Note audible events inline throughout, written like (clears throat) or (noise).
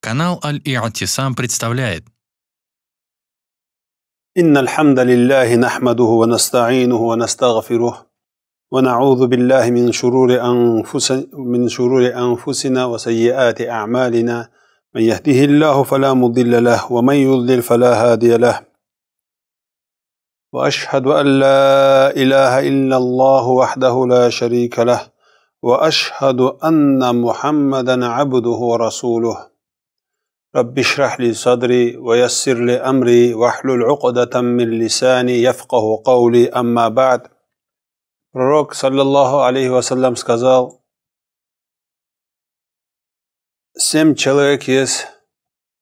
Канал Аль-И'тисам представляет إن الحمد لله نحمده ونستعينه ونستغفره ونعوذ بالله من شرور أنفسنا من شرور أنفسنا وسيئات أعمالنا من يهده الله فلا مضل له ومن يضلل فلا هادي له وأشهد أن لا إله إلا الله وحده لا شريك له وأشهد أن محمدا عبده ورسوله رب اشرح لي صدري ويسر لي أمري واحلل عقدة من لساني يفقه قولي أما بعد صلى الله عليه وسلم сказал, «Семь человек есть,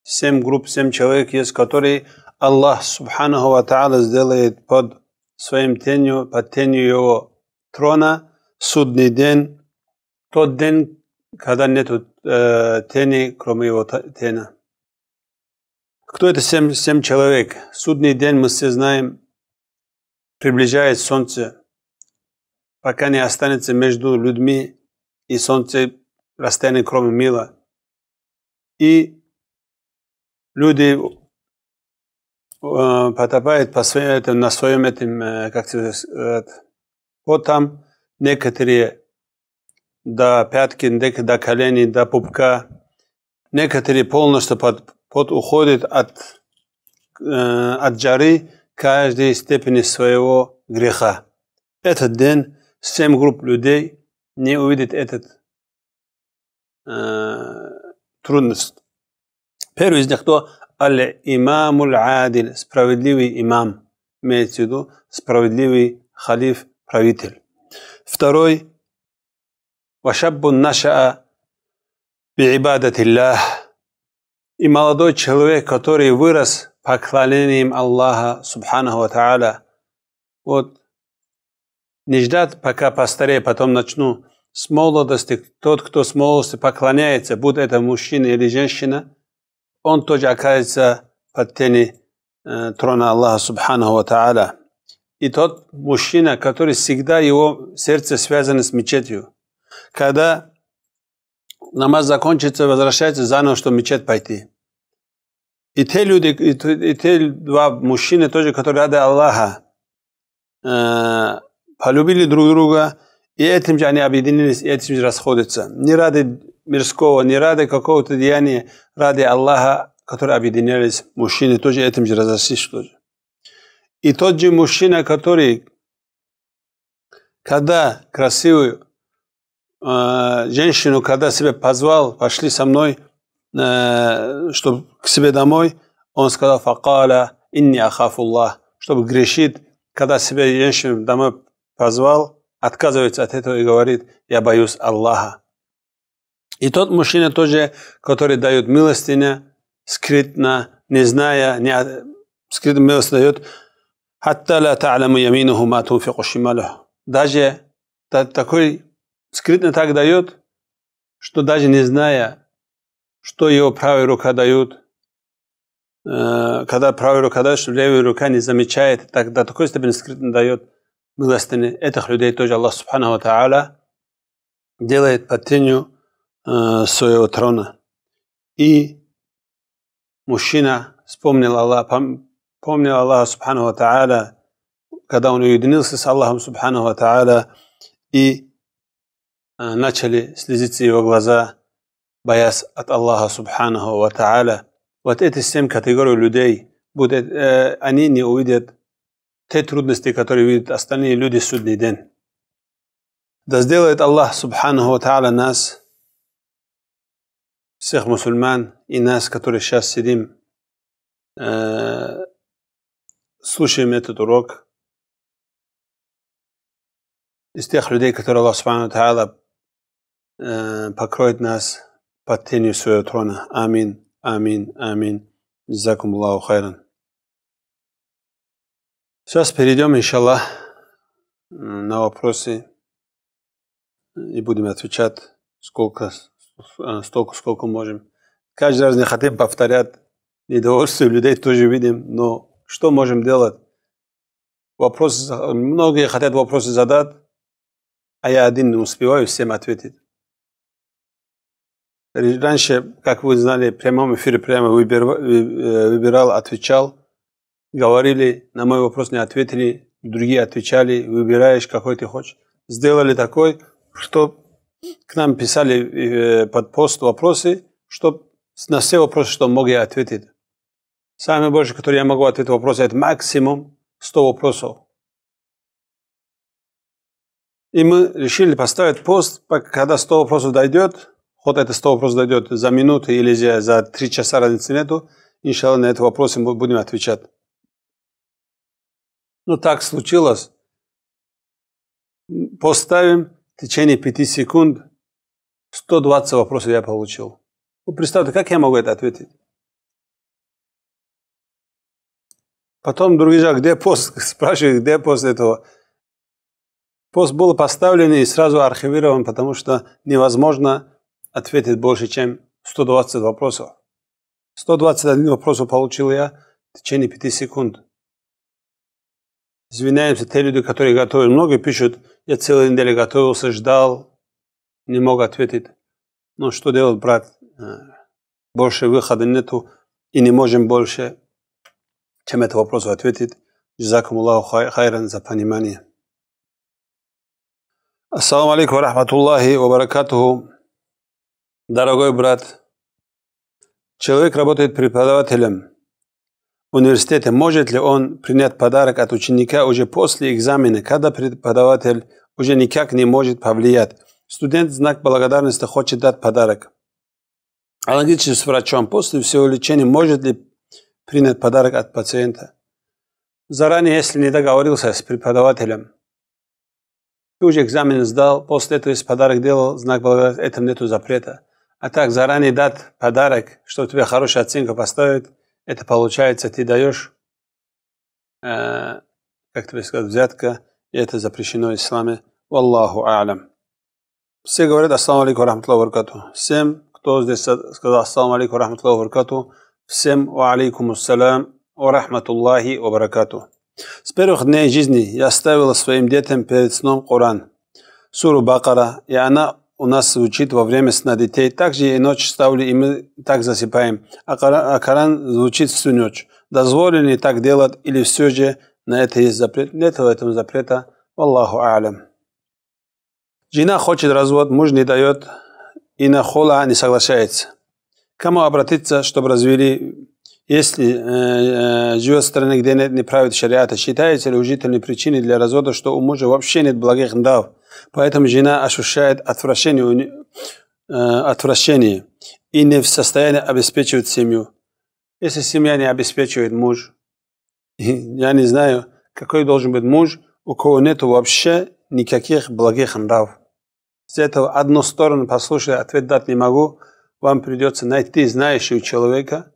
семь групп, семь человек есть, которые Аллах, субханаху ва та'ала, сделает под своим тенью, под тенью его трона, судный день, тот день, когда нет э, тени, кроме его тена. Кто это семь, семь человек? Судный день, мы все знаем, приближает солнце, пока не останется между людьми и солнце расстояние кроме мила. И люди э, потопает по своим, этом, на своем этом, как сказать, вот там некоторые до пятки, до коленей, до пупка, некоторые полностью под, Кот уходит от, э, от жары каждой степени своего греха. Этот день семь групп людей не увидит этот э, трудность. Первый из них кто? Аль-Имам Аль-Адиль, справедливый имам, имеется в виду справедливый халиф, правитель. Второй, Вашаббун Нашаа би Би'ибадатиллах, и молодой человек, который вырос поклонением Аллаха Субхану Ва Та'аля. Вот не ждать, пока постарею, потом начну. С молодости, тот, кто с молодости поклоняется, будь это мужчина или женщина, он тоже окажется под тени э, трона Аллаха Субхану Ва Та'аля. И тот мужчина, который всегда его сердце связано с мечетью. Когда намаз закончится, возвращается заново, чтобы в мечеть пойти. И те люди, и те два мужчины тоже, которые ради Аллаха э, полюбили друг друга, и этим же они объединились, и этим же расходятся. Не ради мирского, не ради какого-то деяния, ради Аллаха, которые объединялись, мужчины тоже этим же разошлись тоже. И тот же мужчина, который, когда красивую а, женщину, когда себя позвал, пошли со мной, э, чтобы к себе домой, он сказал, факаля, инни ахафуллах, чтобы грешит, когда себя женщину домой позвал, отказывается от этого и говорит, я боюсь Аллаха. И тот мужчина тоже, который дает милостиня, скрытно, не зная, не, скрытно милость дает, حتى لا تعلم يمينه ما تنفق شماله даже такой скрытно так дает, что даже не зная, что его правая рука дает, э, когда правая рука дает, что левая рука не замечает, так до такой степени скрытно дает милостыни. Этих людей тоже Аллах Субхану Та'аля делает под тенью э, своего трона. И мужчина вспомнил Аллах, помнил Аллаха Субхану Та'аля, когда он уединился с Аллахом Субхану Та'аля, и а, начали слезиться его глаза, боясь от Аллаха Субханаху Ва Та'аля. Вот эти семь категорий людей, будут, э, они не увидят те трудности, которые видят остальные люди в судный день. Да сделает Аллах Субханаху Ва Та'аля нас, всех мусульман и нас, которые сейчас сидим, э, слушаем этот урок, из тех людей, которые Аллах Субхану Та'аля Э, покроет нас под тенью своего трона. Амин, амин, амин. Закум Аллаху хайран. Сейчас перейдем, иншаллах, на вопросы и будем отвечать сколько, э, столько, сколько можем. Каждый раз не хотим повторять, недовольство людей тоже видим, но что можем делать? Вопросы, многие хотят вопросы задать, а я один не успеваю всем ответить. Раньше, как вы знали, в прямом эфире прямо э, выбирал, отвечал. Говорили, на мой вопрос не ответили, другие отвечали, выбираешь, какой ты хочешь. Сделали такой, что к нам писали э, под пост вопросы, что на все вопросы, что мог я ответить. Самое больше, которое я могу ответить вопросы, это максимум 100 вопросов. И мы решили поставить пост, когда 100 вопросов дойдет, вот это 100 вопрос дойдет за минуту или за три часа разницы нету. Иншалла, на этот вопрос мы будем отвечать. Ну, так случилось. Поставим в течение 5 секунд 120 вопросов я получил. Ну, представьте, как я могу это ответить? Потом другие же, а где пост? (laughs) Спрашивают, где пост этого? Пост был поставлен и сразу архивирован, потому что невозможно ответить больше, чем 120 вопросов. 121 вопрос получил я в течение 5 секунд. Извиняемся, те люди, которые готовят. Многие пишут, я целую неделю готовился, ждал, не мог ответить. Но что делать, брат? Э, больше выхода нету, и не можем больше, чем это вопрос ответить. جزاكم الله خيرا за понимание. Ассаламу алейкум ва рахматуллахи ва баракатуху. Дорогой брат, человек работает преподавателем университета. Может ли он принять подарок от ученика уже после экзамена, когда преподаватель уже никак не может повлиять? Студент знак благодарности хочет дать подарок. Аналогично с врачом. После всего лечения может ли принять подарок от пациента? Заранее, если не договорился с преподавателем, ты уже экзамен сдал, после этого если подарок делал, знак благодарности, этом нету запрета. А так заранее дать подарок, что у тебя хорошая оценка поставит, это получается, ты даешь, э, как тебе сказать, взятка, и это запрещено в исламе. Валлаху алям. Все говорят ассаламу алейкум рахматуллаху варкату. Всем, кто здесь сказал ассаламу алейкум рахматуллаху варкату, всем ва алейкум ассалям ва рахматуллахи ва баракату. С первых дней жизни я ставила своим детям перед сном Коран, суру Бакара, и она у нас звучит во время сна детей. Также и ночь ставлю, и мы так засыпаем. А Коран, а Коран звучит всю ночь. Дозволено ли так делать, или все же на это есть запрет? Нет в этом запрета. Аллаху алям. Жена хочет развод, муж не дает, и на хола не соглашается. кому обратиться, чтобы развели если э, живет э, страны, где нет неправит шариата, считается ли уважительной причиной для развода, что у мужа вообще нет благих дав, поэтому жена ощущает отвращение, э, отвращение и не в состоянии обеспечивать семью. Если семья не обеспечивает муж, (laughs) я не знаю, какой должен быть муж, у кого нет вообще никаких благих дав. С этого одну сторону послушай, ответ дать не могу, вам придется найти знающего человека –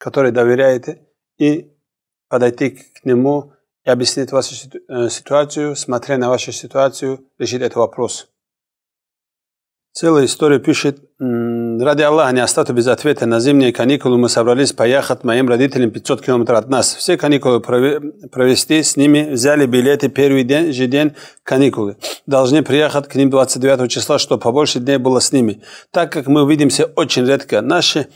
который доверяете, и подойти к нему и объяснить вашу э, ситуацию, смотря на вашу ситуацию, решить этот вопрос. Целая история пишет, «Ради Аллаха не оставьте без ответа. На зимние каникулы мы собрались поехать моим родителям 500 километров от нас. Все каникулы провести с ними, взяли билеты первый день, же день каникулы. Должны приехать к ним 29 числа, чтобы побольше дней было с ними. Так как мы увидимся очень редко, наши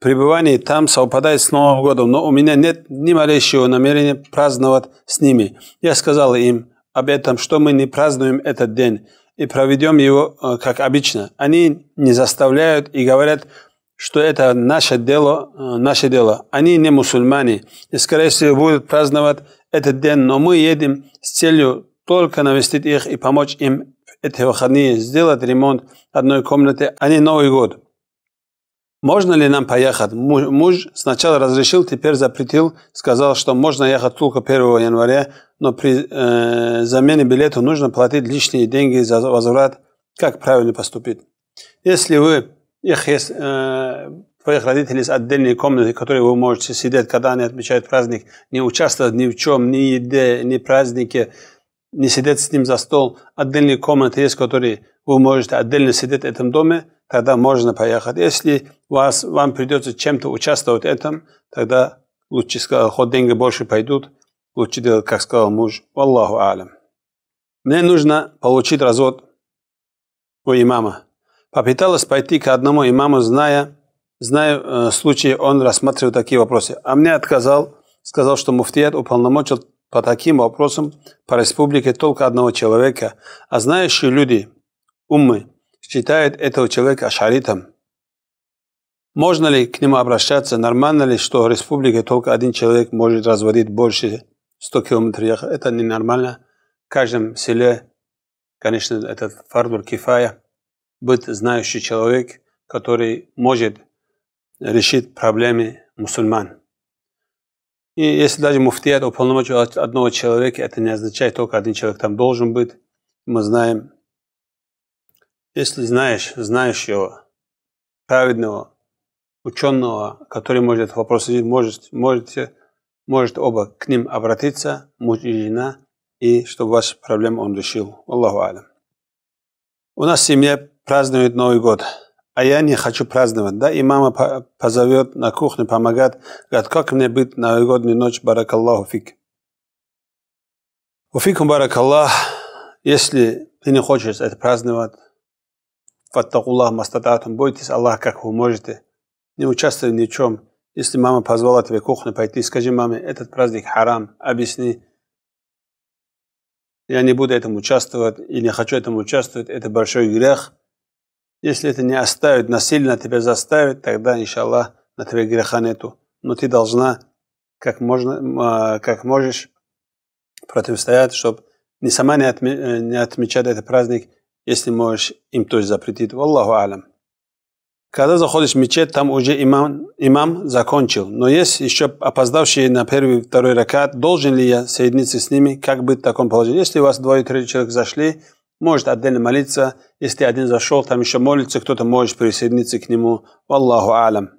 пребывание там совпадает с Новым годом, но у меня нет ни малейшего намерения праздновать с ними. Я сказал им об этом, что мы не празднуем этот день и проведем его э, как обычно. Они не заставляют и говорят, что это наше дело, э, наше дело. Они не мусульмане и, скорее всего, будут праздновать этот день, но мы едем с целью только навестить их и помочь им в эти выходные, сделать ремонт одной комнаты, а не Новый год. Можно ли нам поехать? Муж сначала разрешил, теперь запретил, сказал, что можно ехать только 1 января, но при э, замене билета нужно платить лишние деньги за возврат. Как правильно поступить? Если вы, их есть, э, твоих родителей есть отдельной комнаты, в которой вы можете сидеть, когда они отмечают праздник, не участвовать ни в чем, ни еде, ни празднике, не сидеть с ним за стол. Отдельные комнаты есть, в которой вы можете отдельно сидеть в этом доме, тогда можно поехать. Если вас, вам придется чем-то участвовать в этом, тогда лучше, хоть деньги больше пойдут, лучше делать, как сказал муж. Аллаху алям. Мне нужно получить развод у имама. Попыталась пойти к одному имаму, зная, зная э, случай, он рассматривал такие вопросы. А мне отказал, сказал, что муфтият уполномочил по таким вопросам по республике только одного человека. А знающие люди, умы, считает этого человека ашаритом. Можно ли к нему обращаться? Нормально ли, что в республике только один человек может разводить больше 100 километров Это ненормально. В каждом селе, конечно, этот фардур кифая, быть знающий человек, который может решить проблемы мусульман. И если даже муфтият уполномочил одного человека, это не означает, только один человек там должен быть. Мы знаем если знаешь знающего, праведного, ученого, который может вопрос решить, может, можете, может оба к ним обратиться, муж и жена, и чтобы ваши проблемы он решил. Аллаху алям. У нас семья празднует Новый год, а я не хочу праздновать. Да, и мама позовет на кухню, помогает. Говорит, как мне быть новогоднюю ночь, баракаллаху фик. Уфикум баракаллах, если ты не хочешь это праздновать, Фаттакуллах мастататум, бойтесь Аллаха, как вы можете. Не участвуй ни в чем. Если мама позвала тебе кухню пойти, скажи маме, этот праздник харам, объясни. Я не буду этому участвовать и не хочу этому участвовать, это большой грех. Если это не оставит, насильно тебя заставит, тогда, иншаллах, на тебе греха нету. Но ты должна, как, можно, а, как можешь, противостоять, чтобы не сама не, отме э, не отмечать этот праздник, если можешь им тоже запретить. Валлаху алям. Когда заходишь в мечеть, там уже имам, имам закончил. Но есть еще опоздавшие на первый второй ракат. Должен ли я соединиться с ними? Как быть в таком положении? Если у вас двое три человека зашли, может отдельно молиться. Если один зашел, там еще молится, кто-то может присоединиться к нему. Валлаху алям.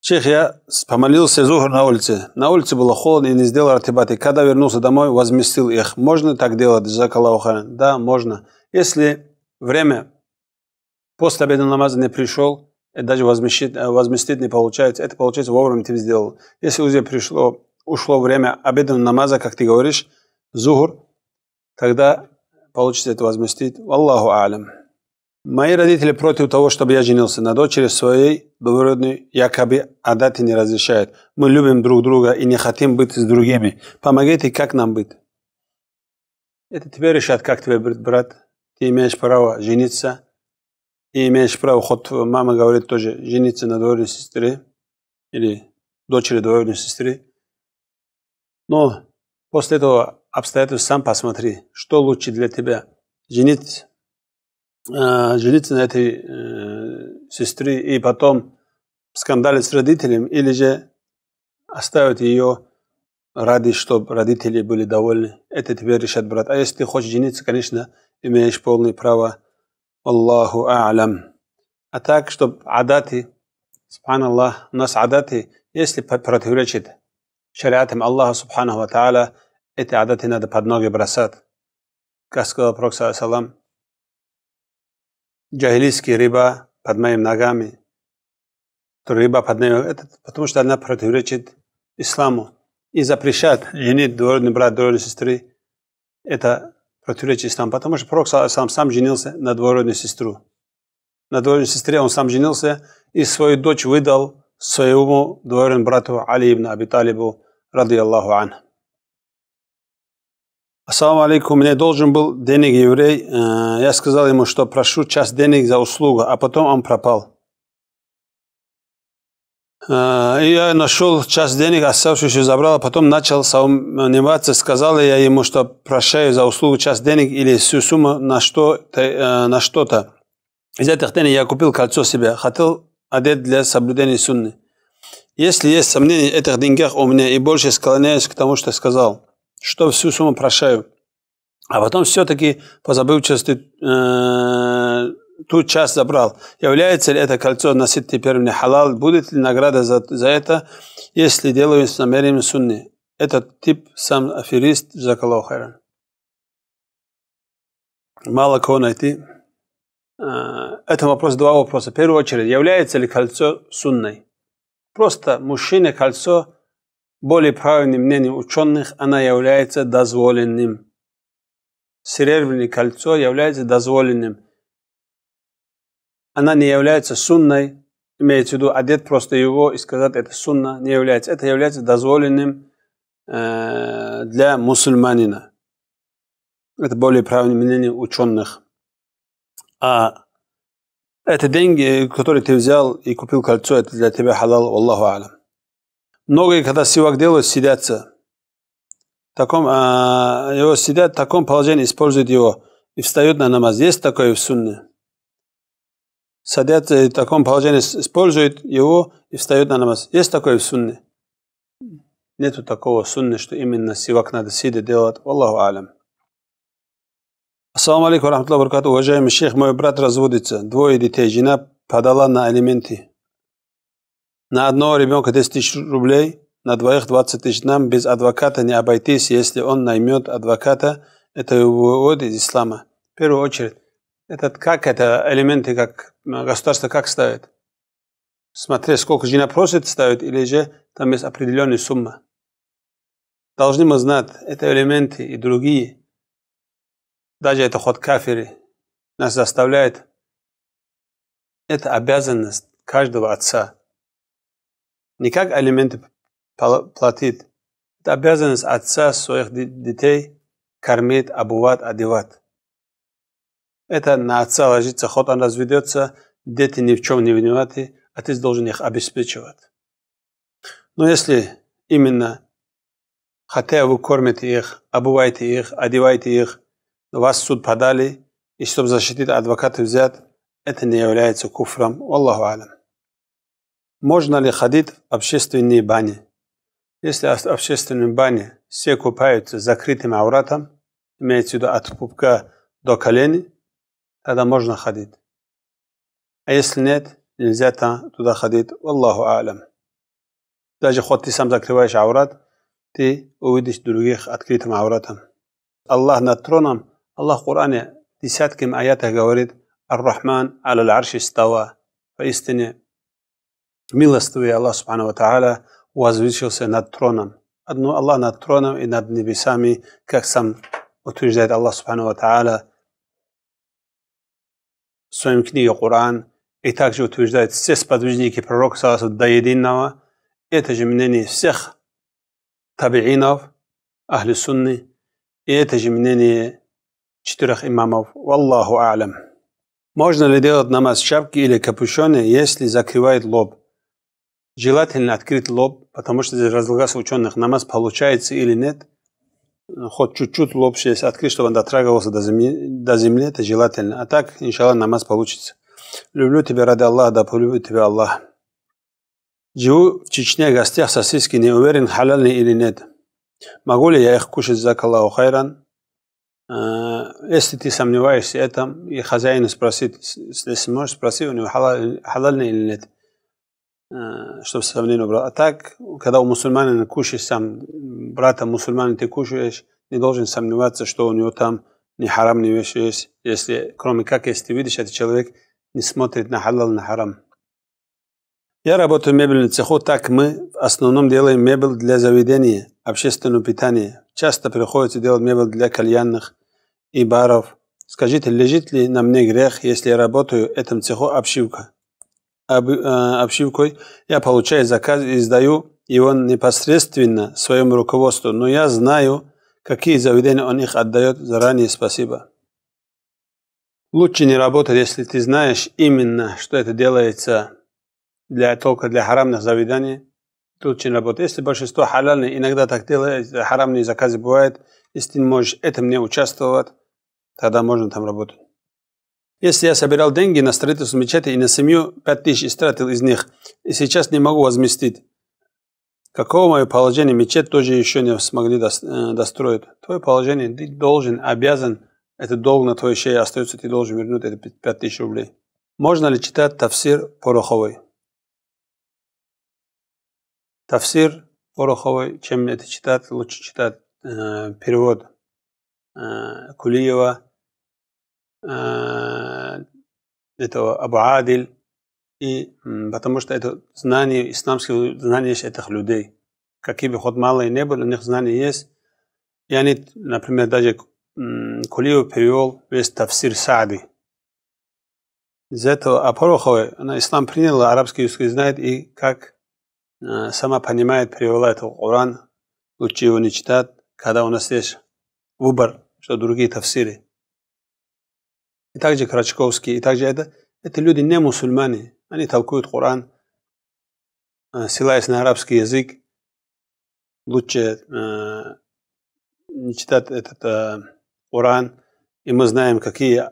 Чех я помолился зухр на улице. На улице было холодно и не сделал артибаты. Когда вернулся домой, возместил их. Можно так делать? Закалауха. Да, можно. Если время после обеденного намаза не пришел, это даже возместить, э, возместить не получается. Это получается вовремя ты сделал. Если уже пришло, ушло время обеденного намаза, как ты говоришь, зухур, тогда получится это возместить. Аллаху алям. Мои родители против того, чтобы я женился на дочери своей двоюродной, якобы отдать не разрешает. Мы любим друг друга и не хотим быть с другими. Помогите, как нам быть? Это тебе решат, как тебе быть, брат ты имеешь право жениться, и имеешь право, хоть мама говорит тоже, жениться на двоюродной сестре или дочери двоюродной сестры. Но после этого обстоятельств сам посмотри, что лучше для тебя. жениться э, жениться на этой э, сестре и потом скандалить с родителем, или же оставить ее ради, чтобы родители были довольны. Это тебе решат брат. А если ты хочешь жениться, конечно, имеешь полное право. Аллаху а'лям. А так, чтобы адаты, субханаллах, у нас адаты, если противоречит шариатам Аллаха, субхану ва та'аля, эти адаты надо под ноги бросать. Как сказал Пророк, салам, джахилийский риба под моими ногами, риба под моими это потому что она противоречит исламу. И запрещает женить двоюродный брат, двоюродной сестры. Это про исламу, потому что пророк сам, сам женился на двоюродную сестру. На двоюродной сестре он сам женился и свою дочь выдал своему двоюродному брату Али ибн Аби Талибу, ради Аллаху ан. Ассаламу алейкум, мне должен был денег еврей. Э, я сказал ему, что прошу час денег за услугу, а потом он пропал. Э, я нашел часть денег, оставшуюся забрал, а потом начал сомневаться. Сказал я ему, что прощаю за услугу часть денег или всю сумму на э, что-то. На что Из этих денег я купил кольцо себе, хотел одеть для соблюдения сунны. Если есть сомнения в этих деньгах у меня и больше склоняюсь к тому, что сказал, что всю сумму прощаю. А потом все-таки по забывчивости э, ту часть забрал. Является ли это кольцо носить теперь мне халал? Будет ли награда за, за это, если делаю с намерением сунни? Этот тип сам аферист Джакалау Мало кого найти. А, это вопрос, два вопроса. В первую очередь, является ли кольцо сунной? Просто мужчина кольцо, более правильным мнением ученых, она является дозволенным. Серебряное кольцо является дозволенным она не является сунной, имеется в виду одет а просто его и сказать это сунна не является. Это является дозволенным э, для мусульманина. Это более правильное мнение ученых. А это деньги, которые ты взял и купил кольцо, это для тебя халал, Аллаху алям. Многие, когда сивак делают, сидятся. таком, э, его сидят в таком положении, используют его и встают на намаз. Есть такое в сунне? садят в э, таком положении, используют его и встают на намаз. Есть такое в сунне? Нету такого сунны, что именно сивак надо сидеть делать. Аллаху алям. Ассаламу алейкум рахматуллах баракату. Уважаемый шейх, мой брат разводится. Двое детей. Жена подала на алименты. На одного ребенка 10 тысяч рублей, на двоих 20 тысяч. Нам без адвоката не обойтись, если он наймет адвоката. Это вывод из ислама. В первую очередь, этот как это элементы, как э, государство как ставит? Смотри, сколько жена просит ставит, или же там есть определенная сумма. Должны мы знать, это элементы и другие. Даже это ход кафири нас заставляет. Это обязанность каждого отца. Не как элементы платит. Это обязанность отца своих детей кормить, обувать, одевать. Эта нация ложится, ход он разведется, дети ни в чем не виноваты, а ты должен их обеспечивать. Но если именно хотя вы кормите их, обуваете их, одеваете их, вас суд подали, и чтобы защитить адвоката взят, это не является куфром. Аллаху алям. Можно ли ходить в общественные бани? Если в общественной бане все купаются закрытым ауратом, имеется в виду от пупка до колени, هذا можно ходить. А если нет, нельзя -то туда ходить. Аллаху алям. Даже хоть ты сам закрываешь аурат, ты увидишь других открытым ауратом. Аллах над троном, Аллах в Коране десятким аятах говорит, Ар-Рахман аля л'арши става. Поистине, милостивый Аллах Субхану Ва Та'аля возвысился над троном. Одно Аллах над троном и над небесами, как сам утверждает Аллах Субхану Ва Та'аля, в своем книге Коран и также утверждают все сподвижники пророка Саласу до единого, это же мнение всех табиинов, ахли сунны, и это же мнение четырех имамов. Валлаху алям. Можно ли делать намаз шапки или капюшоне, если закрывает лоб? Желательно открыть лоб, потому что здесь разлагался ученых, намаз получается или нет, Э, хоть чуть-чуть лоб сейчас открыть, чтобы он дотрагивался до земли, до земли, это желательно. А так, иншаллах, намаз получится. Люблю тебя ради Аллаха, да полюбит тебя Аллах. Живу в Чечне, гостях сосиски, не уверен, халяльны или нет. Могу ли я их кушать за калау хайран? Э, если ты сомневаешься в этом, и хозяин спросит, если сможешь, спроси у него, халяльны или нет. Э, чтобы сравнение брал. А так, когда у мусульманина кушаешь сам, брата мусульманина ты кушаешь, не должен сомневаться, что у него там ни харам, ни вещь есть. Если, кроме как, если ты видишь, этот человек не смотрит на халал, на харам. Я работаю в мебельном цеху, так мы в основном делаем мебель для заведения, общественного питания. Часто приходится делать мебель для кальянных и баров. Скажите, лежит ли на мне грех, если я работаю в этом цеху обшивка? обшивкой, э, я получаю заказ и издаю его непосредственно своему руководству, но я знаю, какие заведения он их отдает заранее спасибо. Лучше не работать, если ты знаешь именно, что это делается для, только для харамных заведений. Лучше не работать. Если большинство халяльные, иногда так делают, э, харамные заказы бывают. Если ты можешь этом не участвовать, тогда можно там работать. Если я собирал деньги на строительство мечети и на семью пять тысяч истратил из них, и сейчас не могу возместить, какого мое положение мечеть тоже еще не смогли э, достроить. Твое положение, ты должен, обязан, этот долг на твоей шее остается, ты должен вернуть эти пять тысяч рублей. Можно ли читать тафсир Пороховой? Тафсир Пороховой, чем это читать, лучше читать э, перевод э, Кулиева Э, этого Абу Адиль, и потому что это знание, исламские знания этих людей. Какие бы хоть малые не были, у них знания есть. И они, например, даже Кулиев перевел весь тафсир Сади. Из этого Апороховой она ислам приняла, арабский язык знает, и как э, сама понимает, перевела это в Коран, лучше его не читать, когда у нас есть выбор, что другие тафсиры и также Крачковский, и также это, это люди не мусульмане. Они толкуют Коран, э, ссылаясь на арабский язык. Лучше э, не читать этот э, Коран. И мы знаем, какие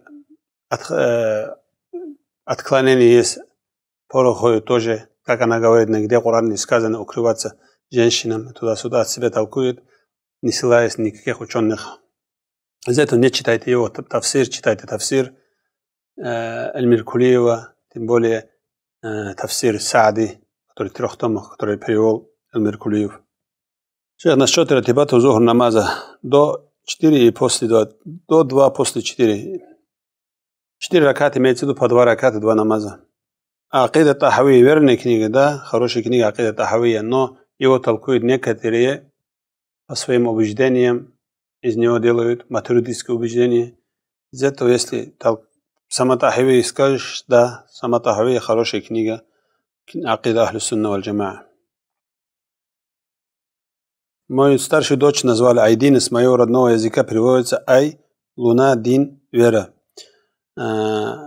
отклонения есть. Порохою тоже, как она говорит, нигде Коран не сказано укрываться женщинам, туда-сюда от себя толкуют, не ссылаясь никаких ученых из-за этого не читайте его тафсир, читайте тафсир э, Эльмир аль тем более э, Сади, который в трех томах, который перевел Эльмир меркулиев Сейчас насчет ратибата зухр намаза. До 4 и после 2. До 2, после 4. 4 раката имеется в виду по 2 раката, 2 намаза. Акида Тахави верная книга, да, хорошая книга Акида Тахавия, но его толкуют некоторые по своим убеждениям, из него делают матуридическое убеждение. Из этого, если так, Саматахави скажешь, да, Саматахави хорошая книга, Акида Ахлю Сунна Вальджамаа. Мою старшую дочь назвали Айдин, с моего родного языка переводится Ай, Луна, Дин, Вера. А,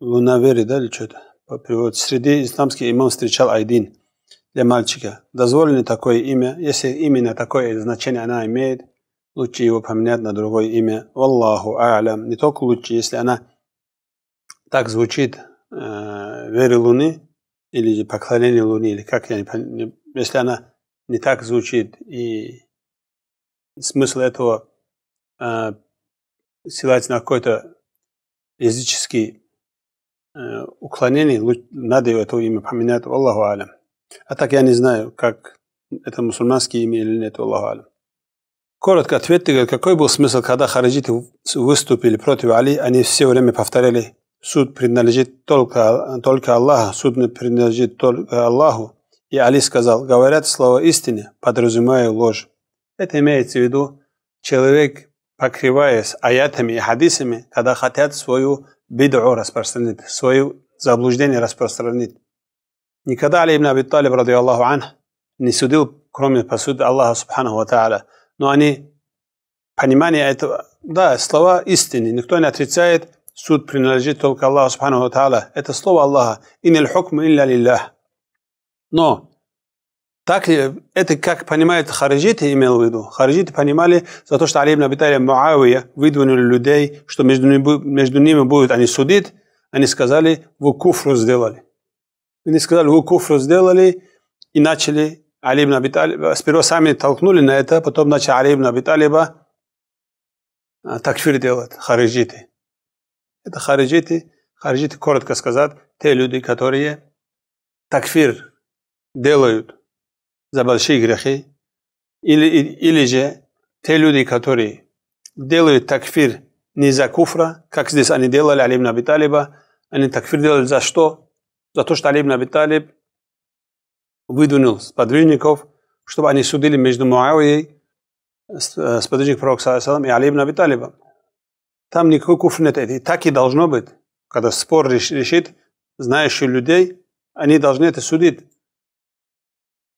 луна Вера, да, или что-то переводится. Среди исламских имам встречал Айдин для мальчика. Дозволено такое имя, если именно такое значение она имеет – лучше его поменять на другое имя. Валлаху а'лям. Не только лучше, если она так звучит э, вере Луны или поклонение Луне, или как я не понимаю если она не так звучит и смысл этого э, ссылается на какой-то языческий э, уклонение, надо это имя поменять, Аллаху алям. А так я не знаю, как это мусульманские имя или нет, Аллаху алям. Коротко ответьте, какой был смысл, когда хариджиты выступили против Али, они все время повторяли, суд принадлежит только, только Аллаху, суд принадлежит только Аллаху. И Али сказал, говорят слово истине, подразумевая ложь. Это имеется в виду, человек, покрываясь аятами и хадисами, когда хотят свою биду распространить, свое заблуждение распространить. Никогда Али ибн Аби Талиб, радиаллаху анх, не судил, кроме по суду Аллаха Субхану Ва Та'аля но они, понимание этого, да, слова истины, никто не отрицает, суд принадлежит только Аллаху Субхану Тааля. Это слово Аллаха. Инель хукм илля лиллях. Но так ли, э, это как понимают хариджиты, имел в виду. Хариджиты понимали за то, что Али ибн Абиталия Муавия выдвинули людей, что между ними, между ними будут они судить, они сказали, вы куфру сделали. Они сказали, вы куфру сделали и начали Али ибн Аби сперва сами толкнули на это, потом начали Али ибн Аби Талиба а, такфир делать, хариджиты. Это хариджиты, хариджиты, коротко сказать, те люди, которые такфир делают за большие грехи, или, или же те люди, которые делают такфир не за куфра, как здесь они делали Али ибн Аби Талиба, они такфир делали за что? За то, что Али ибн Аби Талиб выдвинул сподвижников, чтобы они судили между Муавией, сподвижник э, пророка и Али ибн Аби Там никакой куфр нет. И так и должно быть. Когда спор решит знающие людей, они должны это судить.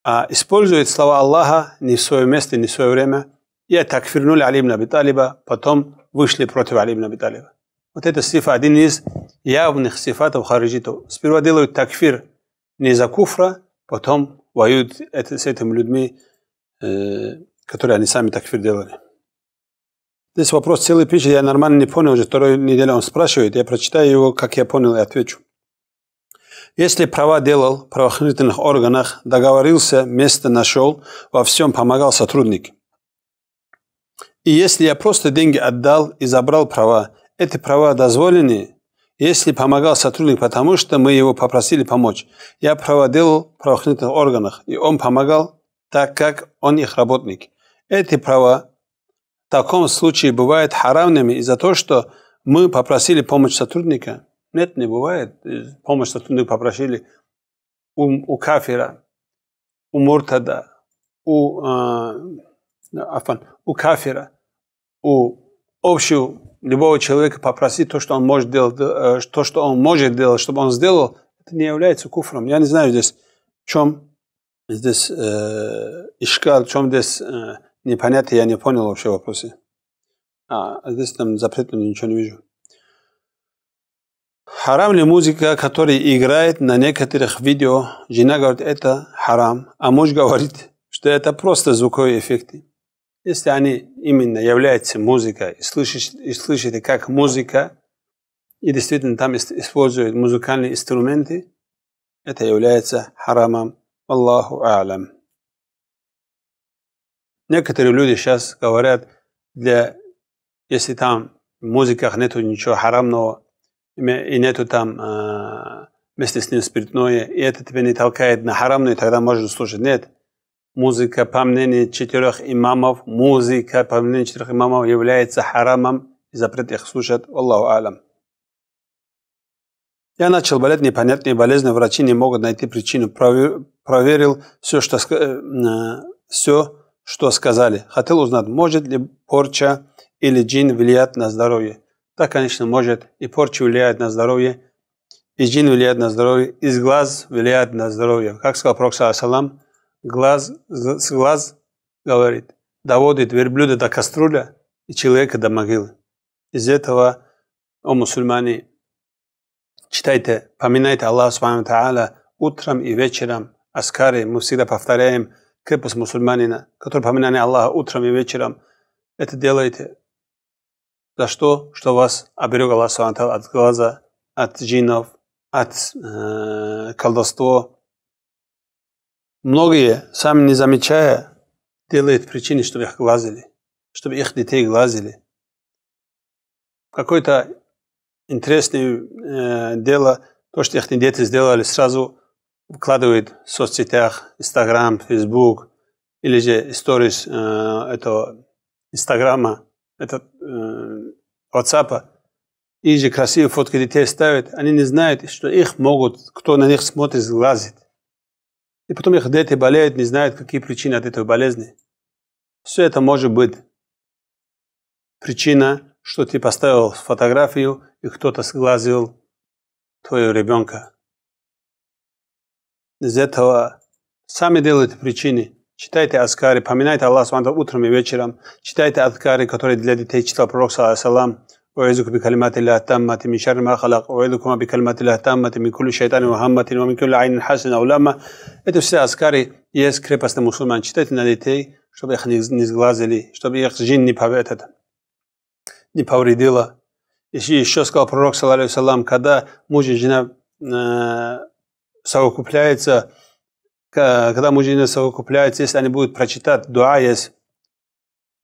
А использует слова Аллаха не в свое место, не в свое время. И атакфирнули Али ибн Аби потом вышли против Али ибн Аби Вот это сифа один из явных сифатов хариджитов. Сперва делают такфир не за куфра, потом воюют это, с этими людьми, э, которые они сами такфир делали. Здесь вопрос целый пишет, я нормально не понял, уже вторую неделю он спрашивает, я прочитаю его, как я понял, и отвечу. Если права делал в правоохранительных органах, договорился, место нашел, во всем помогал сотрудник. И если я просто деньги отдал и забрал права, эти права дозволены если помогал сотрудник, потому что мы его попросили помочь. Я проводил в правоохранительных органах, и он помогал, так как он их работник. Эти права в таком случае бывают харамными из-за того, что мы попросили помощь сотрудника. Нет, не бывает. Помощь сотрудника попросили у, у кафира, у муртада, у, э, афан, у кафира, у общего любого человека попросить то, что он может делать, э, то, что он может делать, чтобы он сделал, это не является куфром. Я не знаю здесь, в чем здесь э, ишкал, в чем здесь э, непонятно, я не понял вообще вопросы. А, а здесь там запретного ничего не вижу. Харам ли музыка, которая играет на некоторых видео? Жена говорит, это харам, а муж говорит, что это просто звуковые эффекты. Если они именно являются музыкой и слышите, и слышите как музыка, и действительно там используют музыкальные инструменты, это является харамом. Аллаху алям. Некоторые люди сейчас говорят, для, если там в музыках нету ничего харамного, и нету там э, вместе с ним спиртное, и это тебя не толкает на харамное, ну тогда можно слушать. Нет, музыка, по мнению четырех имамов, музыка, по мнению четырех имамов, является харамом и запрет их слушать. Аллаху алям. Я начал болеть непонятные болезни, врачи не могут найти причину. Проверил все, что, э, все, что сказали. Хотел узнать, может ли порча или джин влиять на здоровье. Да, конечно, может. И порча влияет на здоровье, и джин влияет на здоровье, и глаз влияет на здоровье. Как сказал Пророк, салам, глаз, с глаз говорит, доводит верблюда до кастрюля и человека до могилы. Из этого, о мусульмане, читайте, поминайте Аллаха Субхану Та'аля утром и вечером. Аскари, мы всегда повторяем крепость мусульманина, который поминание Аллаха утром и вечером. Это делайте. За что? Что вас оберег Аллах Субхану от глаза, от джинов, от э, колдовства, Многие, сами не замечая, делают причины, чтобы их глазили, чтобы их детей глазили. Какое-то интересное э, дело, то, что их дети сделали, сразу выкладывают в соцсетях, Инстаграм, Фейсбук, или же сторис э, этого Инстаграма, этот э, и же красивые фотки детей ставят, они не знают, что их могут, кто на них смотрит, сглазит и потом их дети болеют, не знают, какие причины от этой болезни. Все это может быть причина, что ты поставил фотографию, и кто-то сглазил твоего ребенка. Из этого сами делайте причины. Читайте Аскари, поминайте Аллаха утром и вечером. Читайте Аскари, которые для детей читал пророк, салам. أعيذك بكلمات الله التامة من شر ما خلق أعيذكما بكلمات الله التامة من كل شيطان وهمة ومن كل عين حسنة ولما Это все аскари и есть крепостный мусульман. Читайте на детей, чтобы их не сглазили, чтобы их жизнь не, этот, не повредила. И еще сказал пророк, салам, когда муж и жена э, совокупляются, когда муж и жена совокупляются, если они будут прочитать дуа, есть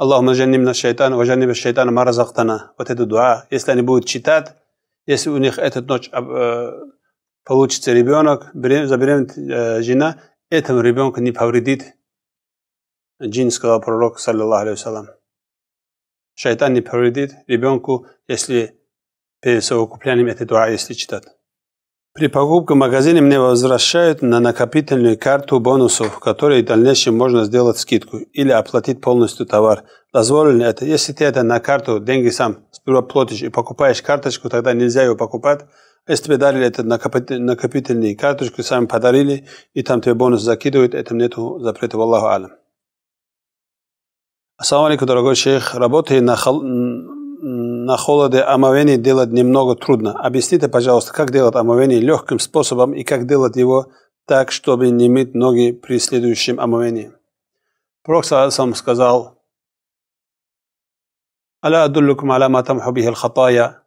Аллахума на шайтан, ва джанниба шайтан маразахтана. Вот это дуа. Если они будут читать, если у них этот ночь э, получится ребенок, забеременеет э, жена, этому ребенку не повредит джин, сказал пророк, саллиллаху алейхи Шайтан не повредит ребенку, если перед совокуплением этой дуа, если читать. При покупке в магазине мне возвращают на накопительную карту бонусов, которые в дальнейшем можно сделать скидку или оплатить полностью товар. Дозволено это. Если ты это на карту деньги сам сперва платишь и покупаешь карточку, тогда нельзя ее покупать. Если тебе дали эту накопительную карточку, сами подарили, и там тебе бонус закидывают, этом нету запрета, в Аллаху алям. Ассаламу алейкум, дорогой шейх. Работаю на, хал на холоде омовение делать немного трудно. Объясните, пожалуйста, как делать омовение легким способом и как делать его так, чтобы не мыть ноги при следующем омовении. Пророк сам сказал, «Аля адуллюкум аля ма хатая».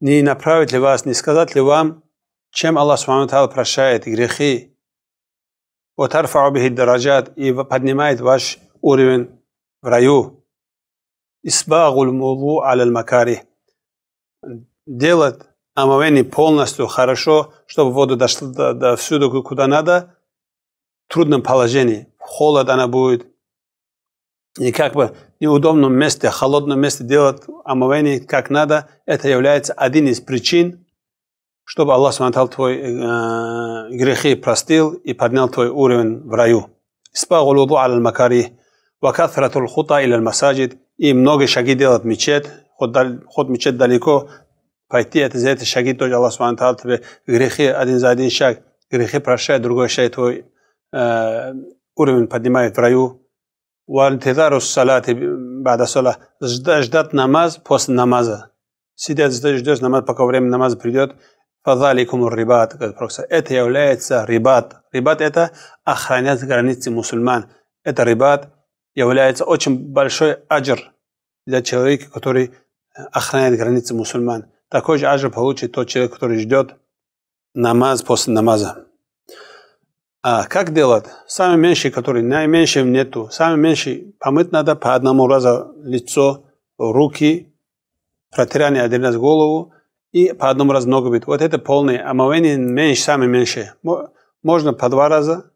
Не направить ли вас, не сказать ли вам, чем Аллах Субхану прощает грехи, «Ватарфау и поднимает ваш уровень в раю. Исбагуль мулу аляль макари. Делать омовение полностью хорошо, чтобы вода дошла до, до всюду, куда надо, в трудном положении. Холод она будет. И как бы неудобном месте, холодном месте делать омовение как надо, это является один из причин, чтобы Аллах смотрел твой э, грехи простил и поднял твой уровень в раю. Испагулуду аль макари. وكثرة الخطى إلى المساجد и много шаги делают в мечеть, ход, ход мечеть далеко, пойти это, за эти шаги тоже Аллах Субхану тебе грехи один за один шаг, грехи прощает, другой шаг твой э, уровень поднимает в раю. وانتظار салати. بعد الصلاة ждать намаз после намаза. Сидят, ждешь намаз, пока время намаза придет. فذلكم рибат, Это является рибат. Рибат это охранять границы мусульман. Это рибат – является очень большой аджр для человека, который э, охраняет границы мусульман. Такой же аджр получит тот человек, который ждет намаз после намаза. А как делать? Самый меньший, который наименьший нету. Самый меньший помыть надо по одному разу лицо, руки, протирание один раз голову и по одному разу ногу бить. Вот это полное омовение меньше, самое меньшее. Можно по два раза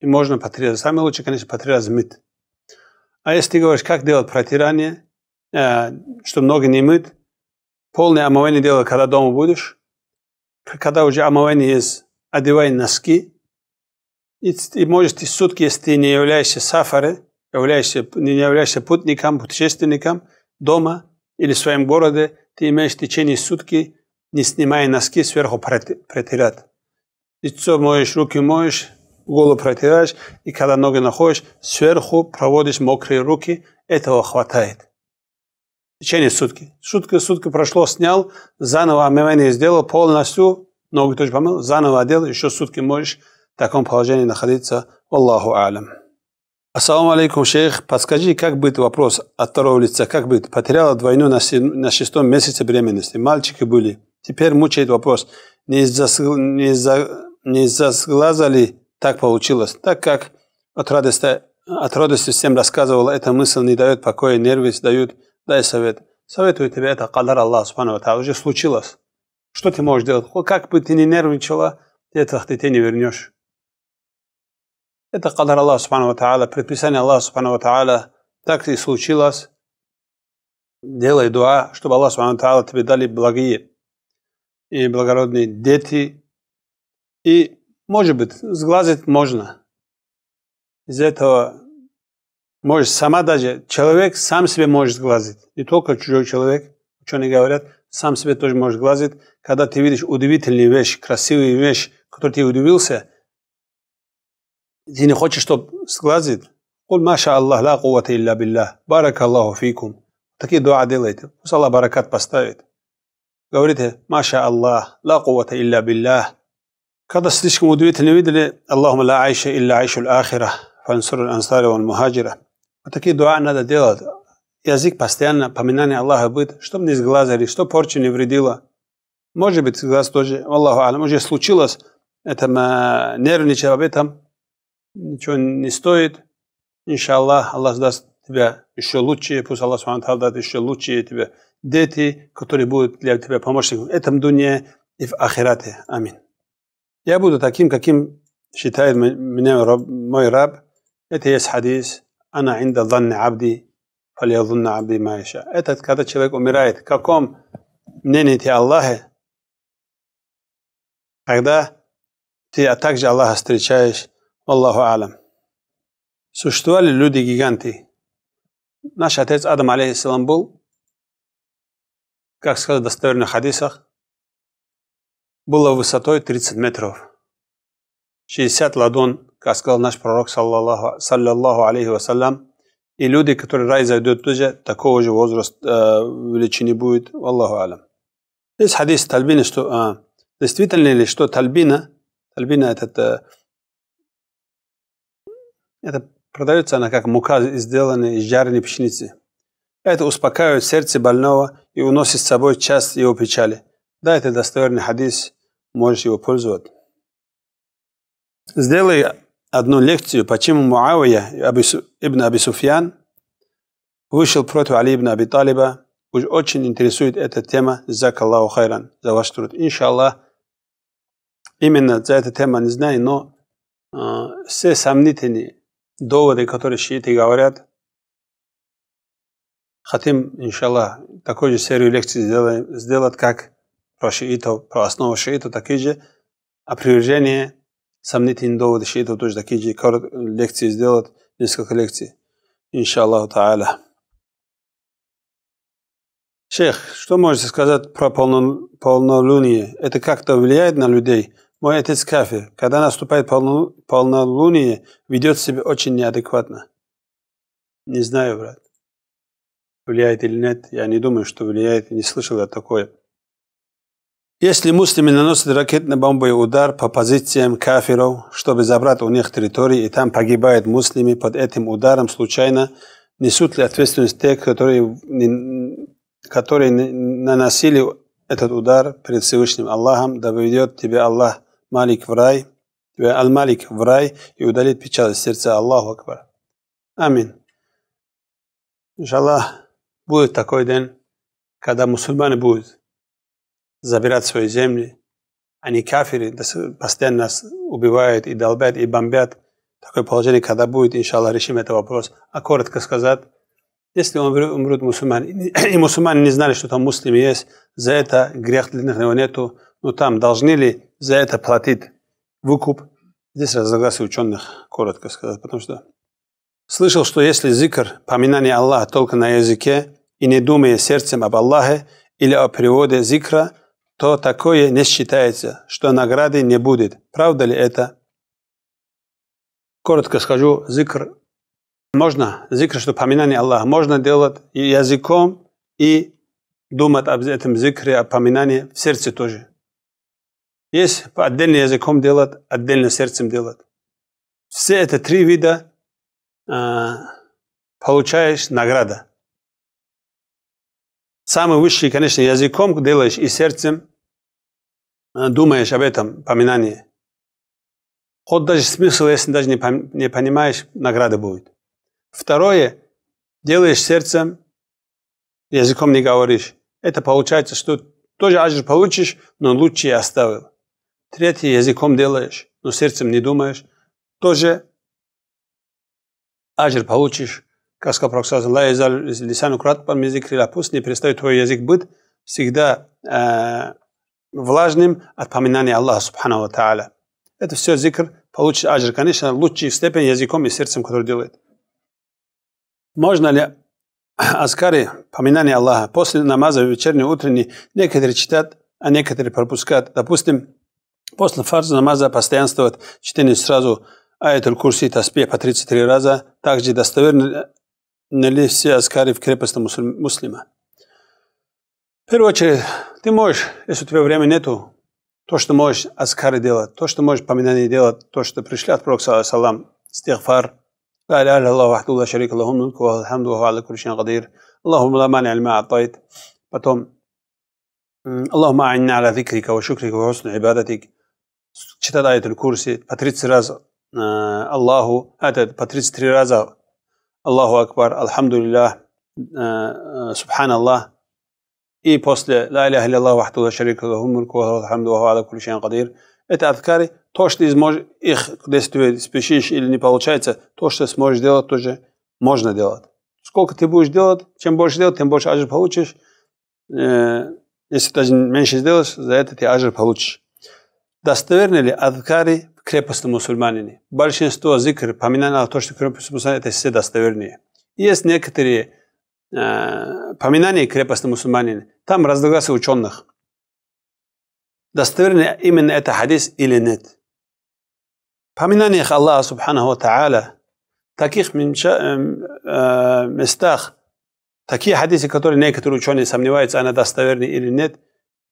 и можно по три раза. Самое лучшее, конечно, по три раза мыть. А если ты говоришь, как делать протирание, э, чтобы ноги не мыть, полное омовение делай, когда дома будешь. Когда уже омовение есть, одевай носки. И, и можешь ты сутки, если ты не являешься сафаре, являешься, не являешься путником, путешественником дома или в своем городе, ты имеешь в течение сутки, не снимая носки, сверху протирать. Лицо моешь, руки моешь, голову протираешь, и когда ноги находишь, сверху проводишь мокрые руки, этого хватает. В течение сутки. Сутки, сутки прошло, снял, заново омывание сделал полностью, ноги тоже помыл, заново одел, еще сутки можешь в таком положении находиться. Аллаху алям. Ассаламу алейкум, шейх. Подскажи, как будет вопрос от второго лица? Как будет? Потеряла двойную на, шестом месяце беременности. Мальчики были. Теперь мучает вопрос. Не из-за, не из-за, не из-за глаза ли так получилось, так как от радости, от радости всем рассказывал, эта мысль не дает покоя, нервы дают, дай совет. Советую тебе это, кадар Аллах, субхану уже случилось. Что ты можешь делать? Как бы ты не нервничала, ты этих детей не вернешь. Это кадар Аллаха Субхану Тааля, предписание Аллаха Субхану Тааля. Так и случилось. Делай дуа, чтобы Аллах Субхану Тааля тебе дали благие и благородные дети. И может быть, сглазить можно. Из этого может сама даже, человек сам себе может сглазить. Не только чужой человек, ученые говорят, сам себе тоже может сглазить. Когда ты видишь удивительную вещь, красивую вещь, которой ты удивился, ты не хочешь, чтобы сглазить. قل ما شاء الله لا قوة إلا بالله بارك الله فيكم такие дуа делайте пусть Аллах баракат поставит говорите ما شاء الله لا قوة إلا بالله Kada sličkom udivitelju vidjeli Allahumma la ajše illa ajšul ahira, fansur al-ansari wal muhajira. Вот такие дуа надо делать. Язык постоянно, поминание Аллаха будет, чтобы не сглазили, что порчи не вредило. Может быть, глаз тоже, Аллаху алям, уже случилось, это нервничать об этом, ничего не стоит. Иншаллах, Аллах даст тебе еще лучше, пусть Аллах Субхану даст еще лучше тебе дети, которые будут для тебя помощником в этом дуне и в ахирате. Аминь. Я буду таким, каким считает меня раб, мой раб. Это есть хадис. Ана инда данни абди, фалиядунна абди маиша. Это когда человек умирает. В каком мнении ты Аллахе? Когда ты а также Аллаха встречаешь, Аллаху алам. Существовали люди-гиганты. Наш отец Адам, алейхиссалам, был, как сказано в достоверных хадисах, было высотой 30 метров. 60 ладон, как сказал наш пророк, саллаллаху, саллаллаху алейхи вассалям, и люди, которые рай зайдут тоже, такого же возраста э, величины будет, Аллаху алям. Здесь хадис Тальбина, что э, действительно ли, что Тальбина, Тальбина этот, э, это продается она как мука, сделанная из жареной пшеницы. Это успокаивает сердце больного и уносит с собой часть его печали. Да, это достоверный хадис, можешь его пользоваться. Сделай одну лекцию, почему Муавия ибн Аби Суфьян вышел против Али ибн Аби Талиба. Уж очень интересует эта тема. Закаллаху хайран за ваш труд. Иншаллах, именно за эту тему не знаю, но э, все сомнительные доводы, которые шииты говорят, хотим, иншаллах, такую же серию лекций сделать, сделать как про шиитов, про основу шиитов, такие же, опровержение а сомнительные доводы шиитов, тоже такие же коротко, лекции сделать, несколько лекций, иншаллаху та'аля. Шейх, что можете сказать про полно, полнолуние? Это как-то влияет на людей? Мой отец Кафи, когда наступает полно, полнолуние, ведет себя очень неадекватно. Не знаю, брат, влияет или нет. Я не думаю, что влияет, не слышал я такое. Если муслимы наносят ракетно-бомбовый удар по позициям кафиров, чтобы забрать у них территорию и там погибают муслимы под этим ударом случайно, несут ли ответственность те, которые, которые наносили этот удар перед Всевышним Аллахом, да выведет тебя Аллах Малик в рай, тебя Аль-Малик в рай и удалит печаль из сердца Аллаху Акбар. Амин. Иншаллах, будет такой день, когда мусульмане будут забирать свои земли. Они кафиры, постоянно нас убивают и долбят, и бомбят. Такое положение, когда будет, иншаллах, решим этот вопрос. А коротко сказать, если умрут мусульмане, и мусульмане не знали, что там муслимы есть, за это грех для них его нету, но там должны ли за это платить выкуп? Здесь разногласия ученых, коротко сказать, потому что слышал, что если зикр, поминание Аллаха только на языке, и не думая сердцем об Аллахе или о переводе зикра, то такое не считается, что награды не будет. Правда ли это? Коротко скажу, зикр можно, зикр, что поминание Аллаха, можно делать и языком, и думать об этом зикре, о поминании в сердце тоже. Есть по отдельно языком делать, отдельно сердцем делать. Все это три вида э, получаешь награда. Самый высший, конечно, языком делаешь и сердцем, а, думаешь об этом поминании. Вот даже смысл, если даже не, понимаешь, награда будет. Второе, делаешь сердцем, языком не говоришь. Это получается, что тоже ажир получишь, но лучше оставил. Третье, языком делаешь, но сердцем не думаешь. Тоже ажир получишь. Как сказал Пророк Ла изаль лисану кратпан мизикрила. Пусть не перестает твой язык быть всегда э, влажным от поминания Аллаха Субхану Тааля. Это все зикр получит аджр, конечно, лучшей степени языком и сердцем, который делает. Можно ли аскари, поминание Аллаха, после намаза вечерний, утренний, некоторые читают, а некоторые пропускают. Допустим, после фарза намаза постоянствовать чтение сразу аятул курси таспия таспи по 33 раза. Также достоверны ли все аскари в крепости муслима? В первую очередь, ты можешь, если у тебя времени нету, то, что можешь аскары делать, то, что можешь поминание делать, то, что пришли от Пророка, салам, стихфар, لا اله الا الله وحده لا شريك له الملك وله الحمد وهو على كل شيء قدير اللهم لا مانع لما اعطيت потом читать аятуль курси по 30 раз э, Аллаху а, это по 33 раза Аллаху акбар алхамдулиллах э, э, субханаллах и после «Ла иляха илля вахту шарика лаху мурку ва хамду ва аля кулли шейн кадир» это адкари, то, что измож их, если ты спешишь или не получается, то, что сможешь делать, тоже можно делать. Сколько ты будешь делать, чем больше делать, тем больше ажр получишь. Э, если даже меньше сделаешь, за это ты ажр получишь. Достоверны ли адкари в крепостном мусульманине? Большинство зикр, поминание о том, что крепостный мусульманин, это все достоверные. Есть некоторые Э, поминание крепостного мусульманина, там разногласия ученых. Достоверно именно это хадис или нет. Поминаниях Аллаха Субханаху Та'аля, таких э, э, местах, такие хадисы, которые некоторые ученые сомневаются, она достоверны или нет,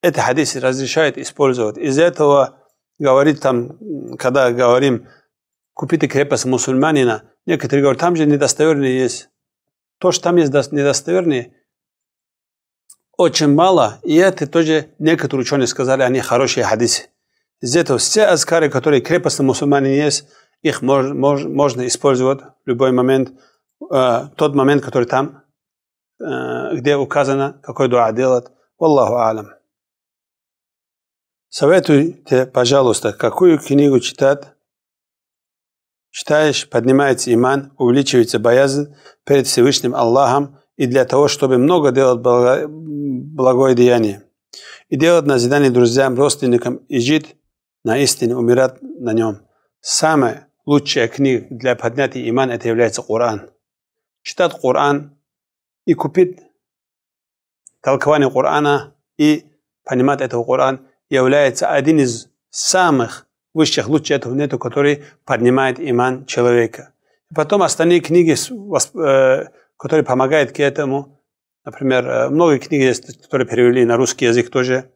эти хадисы разрешают использовать. Из-за этого говорит там, когда говорим, купите крепость мусульманина, некоторые говорят, там же недостоверные есть. То, что там есть недостоверные, очень мало, и это тоже некоторые ученые сказали, они хорошие хадисы. Из этого все аскары, которые крепостно мусульмане есть, их мож, мож, можно использовать в любой момент, э, тот момент, который там, э, где указано, какой дуа делать. Валлаху алам. Советуйте, пожалуйста, какую книгу читать Читаешь, поднимается иман, увеличивается боязнь перед Всевышним Аллахом и для того, чтобы много делать благое деяние. И делать назидание друзьям, родственникам и жить на истине, умирать на нем. Самая лучшая книга для поднятия имана – это является Коран. Читать Коран и купить толкование Корана и понимать этого Коран является одним из самых высших лучших нету, который поднимает иман человека. Потом остальные книги, э, которые помогают к этому. Например, э, много книг есть, которые перевели на русский язык тоже.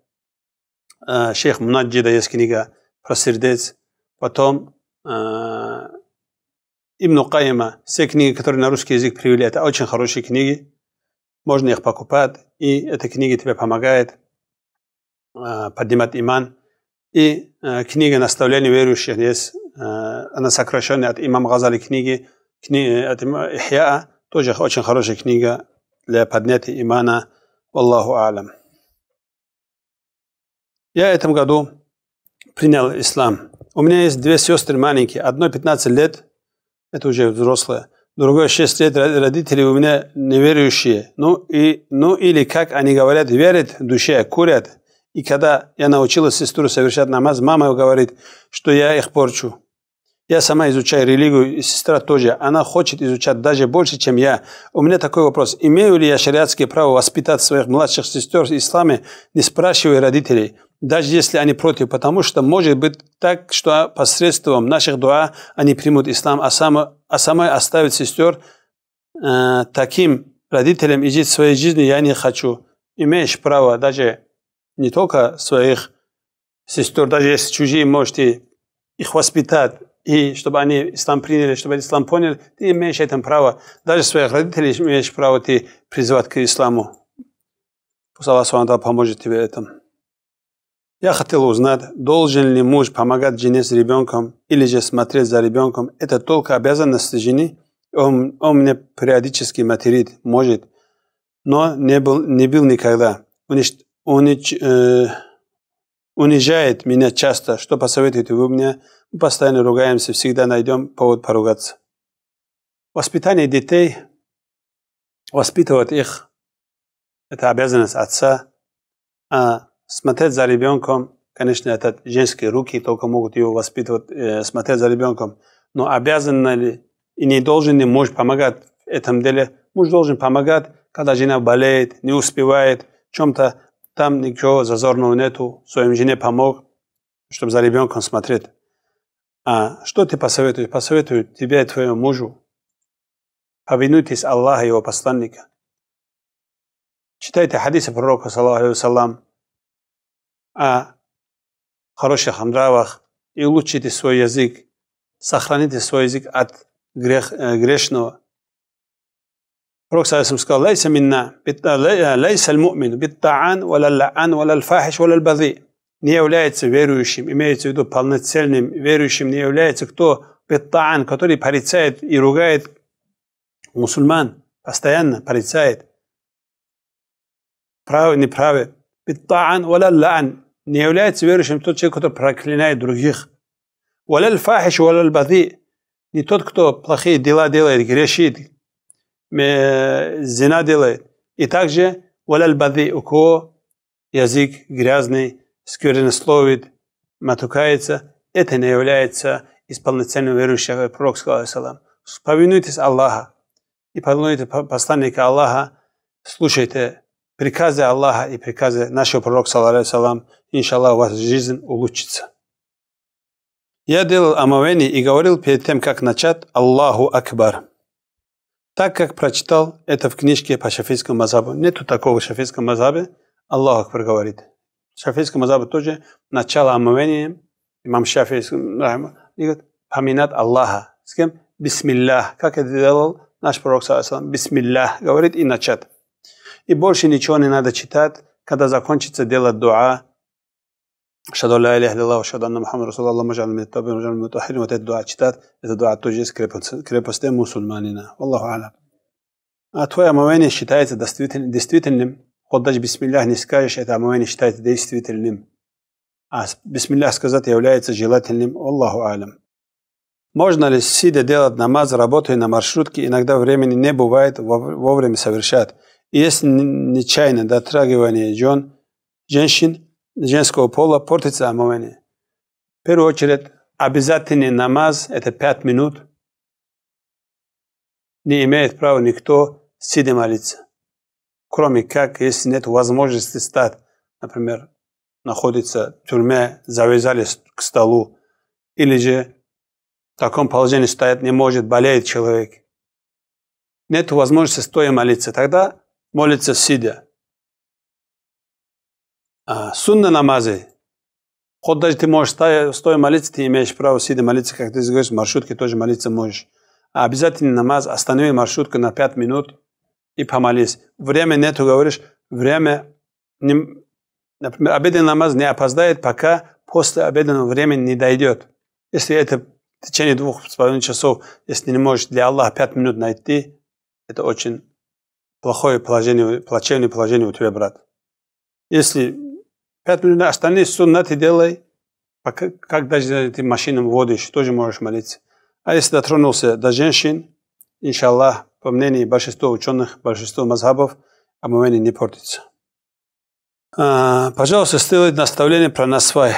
Э, Шейх Мунаджида есть книга про сердец. Потом Ибн Кайма, все книги, которые на русский язык перевели, это очень хорошие книги. Можно их покупать, и эти книги тебе помогают поднимать иман. И Э, книга «Наставление верующих» есть, э, она сокращенная от имам Газали книги, книги э, от имама Ихья, тоже очень хорошая книга для поднятия имана, Аллаху Алям. Я в этом году принял ислам. У меня есть две сестры маленькие, одной 15 лет, это уже взрослая, другой 6 лет, родители у меня неверующие. Ну, и, ну или, как они говорят, верят в душе, курят – и когда я научила сестру совершать намаз, мама говорит, что я их порчу. Я сама изучаю религию, и сестра тоже. Она хочет изучать даже больше, чем я. У меня такой вопрос. Имею ли я шариатское право воспитать своих младших сестер в исламе, не спрашивая родителей, даже если они против? Потому что может быть так, что посредством наших дуа они примут ислам, а, сама а самой оставить сестер э, таким родителям и жить своей жизнью я не хочу. Имеешь право даже не только своих сестер, даже если чужие можете их воспитать, и чтобы они ислам приняли, чтобы они ислам поняли, ты имеешь это право. Даже своих родителей имеешь право ты призывать к исламу. Пусть Аллах Субтитры поможет тебе в этом. Я хотел узнать, должен ли муж помогать жене с ребенком или же смотреть за ребенком. Это только обязанность жены. Он, он мне периодически материт, может, но не был, не был никогда. Унич унич... э, унижает меня часто. Что посоветуете вы мне? Мы постоянно ругаемся, всегда найдем повод поругаться. Воспитание детей, воспитывать их, это обязанность отца. А смотреть за ребенком, конечно, это женские руки только могут его воспитывать, э, смотреть за ребенком. Но обязан ли и не должен ли муж помогать в этом деле? Муж должен помогать, когда жена болеет, не успевает, в чем-то там никто зазорного нету, своим жене помог, чтобы за ребенком смотреть. А что ты посоветуешь? Посоветую тебе и твоему мужу. Повинуйтесь Аллаха и его посланника. Читайте хадисы пророка, саллаху алейкум, о хороших амдравах и улучшите свой язык, сохраните свой язык от грех, э, грешного. الرسول صلى الله عليه وسلم قال ليس منا ليس المؤمن بالطعن ولا اللعن ولا الفاحش ولا البذيء не является верующим, имеется в виду полноценным верующим, не является кто беттаан, который порицает и ругает мусульман, постоянно порицает. Правы, неправы. Беттаан, ولا اللعن Не является верующим тот человек, который проклинает других. ولا الفاحش ولا البذيء Не тот, кто плохие дела делает, грешит, зина делает. И также валял бади, у кого язык грязный, сквернословит, матукается, это не является исполнительным полноценного верующего. Пророк сказал, повинуйтесь Аллаха и повинуйтесь посланника Аллаха, слушайте приказы Аллаха и приказы нашего пророка, салам, иншаллах, ваша жизнь улучшится. Я делал омовение и говорил перед тем, как начать Аллаху Акбар так как прочитал это в книжке по шафийскому мазабу. Нету такого в шафийском мазабе. Аллах Акбар говорит. В шафийском тоже начало омовения. Имам Шафи говорит, поминать Аллаха. С кем? Бисмиллах. Как это делал наш пророк, саллаху Бисмиллах говорит и начат. И больше ничего не надо читать. Когда закончится дело дуа, Ashhadu an la ilaha illallah wa ashhadu anna Muhammadan Rasulullah, maj'alna min at-tabi'in waj'alna min Вот этот дуа читат, это дуа тоже есть крепости мусульманина. Аллаху алям. А твое омовение считается действительным. Хоть даже бисмиллях не скажешь, это омовение считается действительным. А бисмиллях сказать является желательным. Аллаху алям. Можно ли сидя делать намаз, работая на маршрутке, иногда времени не бывает, вовремя совершать. Если нечаянно дотрагивание жен, женщин – женского пола портится омовение. В первую очередь, обязательный намаз – это пять минут. Не имеет права никто сидя молиться. Кроме как, если нет возможности стать, например, находится в тюрьме, завязали к столу, или же в таком положении стоять не может, болеет человек. Нет возможности стоя молиться. Тогда молится сидя. А, сунна намази. Хоть даже ты можешь стоя молиться, ты имеешь право сидя молиться, как ты говоришь, в маршрутке тоже молиться можешь. А обязательно намаз, останови маршрутку на 5 минут и помолись. Время нету, говоришь, время, не, например, обеденный намаз не опоздает, пока после обеденного времени не дойдет. Если это в течение двух с половиной часов, если не можешь для Аллаха 5 минут найти, это очень плохое положение, плачевное положение у тебя, брат. Если Пять людей, остальные суннаты делай. Пока, как даже ты машину водишь, тоже можешь молиться. А если дотронулся до женщин, иншаллах, по мнению большинства ученых, большинства мазхабов, омовение не портится. А, пожалуйста, сделайте наставление про насвай.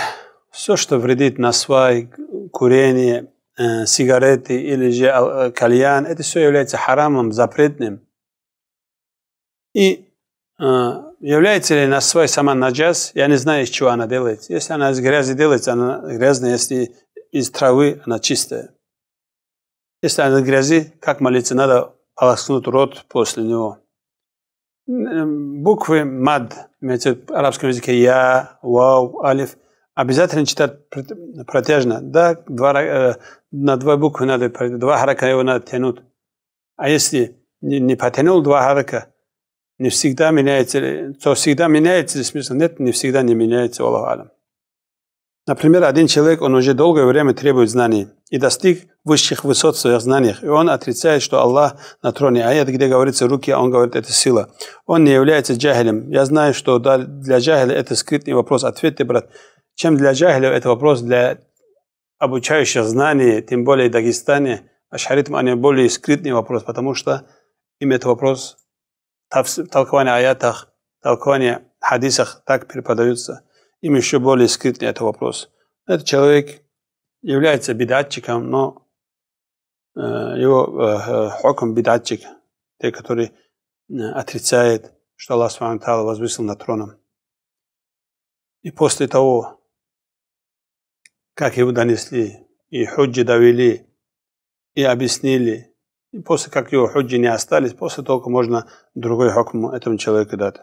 Все, что вредит насвай, курение, э, сигареты или же э, кальян, это все является харамом, запретным. И э, является ли на свой сама наджаз? я не знаю, из чего она делает. Если она из грязи делается, она грязная, если из травы, она чистая. Если она из грязи, как молиться, надо полоснуть рот после него. Буквы мад, имеется в арабском языке я, вау, алиф, обязательно читать протяжно. Да, два, э, на два буквы надо, два харака его надо тянуть. А если не, не потянул два харака, не всегда меняется, то всегда меняется ли смысл? Нет, не всегда не меняется, Аллаху Алям. Например, один человек, он уже долгое время требует знаний и достиг высших высот в своих знаниях. И он отрицает, что Аллах на троне. а Аят, где говорится руки, а он говорит, это сила. Он не является джахилем. Я знаю, что для джахиля это скрытный вопрос. Ответь ты, брат. Чем для джахиля это вопрос для обучающих знаний, тем более в Дагестане, ашхаритам они более скрытный вопрос, потому что им этот вопрос толкования аятах, толкования хадисах так преподаются, им еще более скрытный этот вопрос. Этот человек является бедатчиком, но э, его э, э, хоком бедатчик, те, который э, отрицает, что Аллах Субтитры возвысил на троном. И после того, как его донесли, и худжи довели, и объяснили, и после как его худжи не остались, после только можно другой хокм этому человеку дать.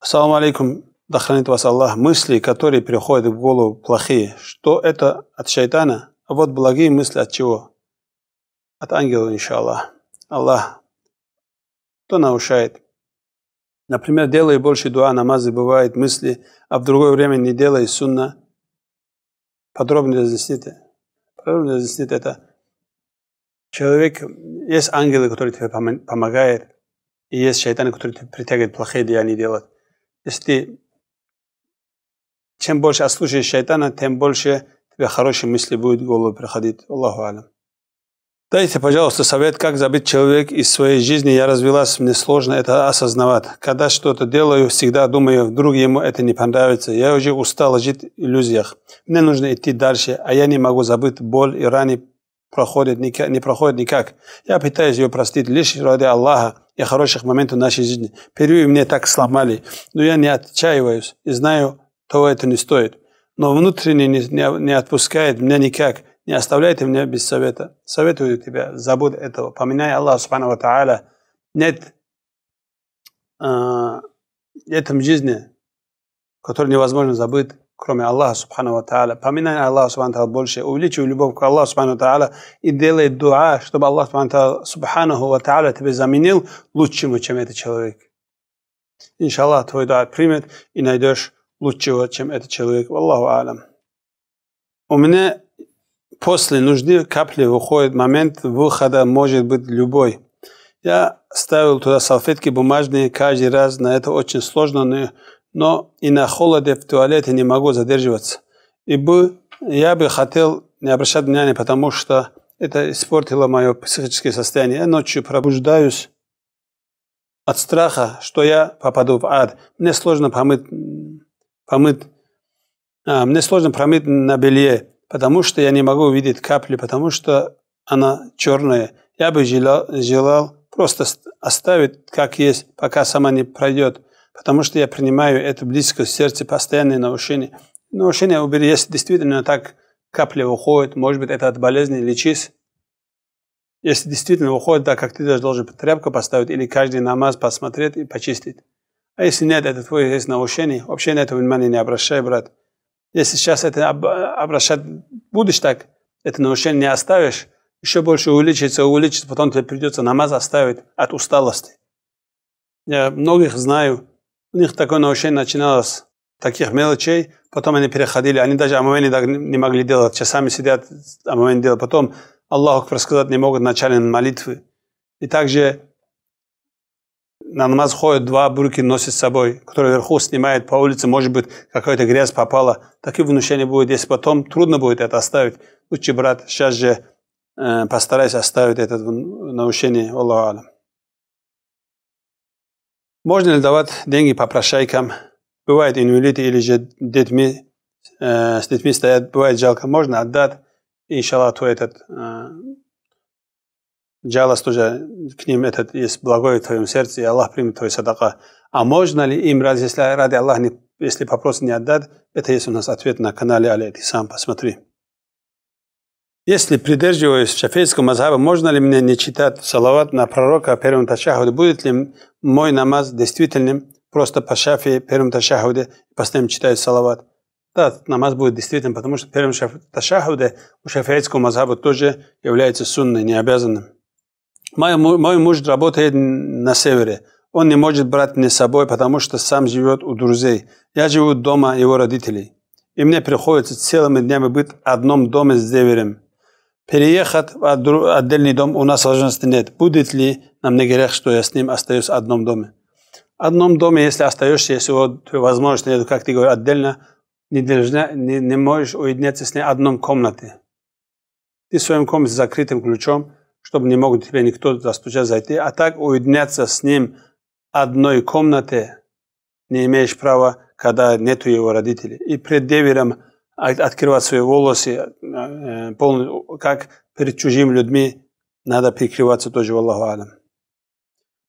Ассаламу алейкум. Да хранит вас Аллах. Мысли, которые приходят в голову, плохие. Что это от шайтана? А вот благие мысли от чего? От ангела, иншаллах. Аллах. Кто наушает? Например, делай больше дуа, намазы бывают, мысли, а в другое время не делай сунна. Подробнее разъясните. Resistит это человек, есть ангелы, которые тебе помогают, и есть шайтаны, которые тебе притягивают плохие деяния делать. Если чем больше ослушаешь шайтана, тем больше тебе хорошие мысли будут в голову приходить. Аллаху алям. Дайте, пожалуйста, совет, как забыть человек из своей жизни. Я развелась, мне сложно это осознавать. Когда что-то делаю, всегда думаю, вдруг ему это не понравится. Я уже устала жить в иллюзиях. Мне нужно идти дальше, а я не могу забыть боль и раны проходит никак, не проходит никак. Я пытаюсь ее простить лишь ради Аллаха и хороших моментов нашей жизни. Первые мне так сломали, но я не отчаиваюсь и знаю, того это не стоит. Но внутренне не, не, не отпускает меня никак не оставляйте меня без совета. Советую тебя, забудь этого. Поминай Аллаха Субхану Тааля. Нет э, а, этом жизни, который невозможно забыть, кроме Аллаха Субхану Тааля. Поминай Аллаха Субхану Тааля больше. Увеличивай любовь к Аллаху Субхану Тааля и делай дуа, чтобы Аллах Субхану Тааля тебя заменил лучшему, чем этот человек. Иншаллах, твой дуа примет и найдешь лучшего, чем этот человек. Аллаху Алям. У меня после нужды капли выходит, момент выхода может быть любой. Я ставил туда салфетки бумажные каждый раз, на это очень сложно, но и на холоде в туалете не могу задерживаться. И бы, я бы хотел не обращать внимания, потому что это испортило мое психическое состояние. Я ночью пробуждаюсь от страха, что я попаду в ад. Мне сложно помыть, помыть а, мне сложно промыть на белье потому что я не могу увидеть капли, потому что она черная. Я бы желал, желал просто оставить как есть, пока сама не пройдет, потому что я принимаю это близко сердце, постоянные нарушения. Нарушения убери, если действительно так капли уходят, может быть, это от болезни, лечись. Если действительно уходит, да, как ты даже должен тряпку поставить или каждый намаз посмотреть и почистить. А если нет, это твое есть нарушение, вообще на это внимание не обращай, брат. Если сейчас это обращать, будешь так, это нарушение не оставишь, еще больше увеличится, увеличится, потом тебе придется намаз оставить от усталости. Я многих знаю, у них такое нарушение начиналось таких мелочей, потом они переходили, они даже амамени не могли делать, часами сидят, амамени делают, потом Аллаху сказать не могут в молитвы. И также на намаз ходят, два брюки, носят с собой, которые вверху снимают по улице, может быть, какая-то грязь попала. Такие внушения будут. Если потом трудно будет это оставить, лучше, брат, сейчас же э, постарайся оставить это нарушение. Аллаху алам. Можно ли давать деньги по прошайкам? Бывает инвалиды или же детьми, э, с детьми стоят, бывает жалко. Можно отдать, и, иншаллах, то этот э, джалас тоже к ним этот есть благое в твоем сердце, и Аллах примет твой садака. А можно ли им, раз, если ради Аллаха, если вопрос не отдать, это есть у нас ответ на канале Али Сам, посмотри. Если придерживаюсь шафейского мазхаба, можно ли мне не читать салават на пророка первом ташахуде? Будет ли мой намаз действительным просто по шафе первом ташахуде постоянно читаю салават? Да, намаз будет действительным, потому что первым ташахуде у шафейского мазхаба тоже является сунной, необязанным. Мой, мой муж работает на севере. Он не может брать мне с собой, потому что сам живет у друзей. Я живу дома его родителей. И мне приходится целыми днями быть в одном доме с севером. Переехать в отдельный дом у нас возможности нет. Будет ли нам не грех, что я с ним остаюсь в одном доме? В одном доме, если остаешься, если вот возможности нет, как ты говоришь, отдельно, не, должна, не, не можешь уединяться с ней в одном комнате. Ты в своем комнате с закрытым ключом – чтобы не мог тебя никто достучать зайти, а так уединяться с ним одной комнате не имеешь права, когда нету его родителей. И пред девером открывать свои волосы, э, как перед чужими людьми, надо прикрываться тоже, Аллаху Алям.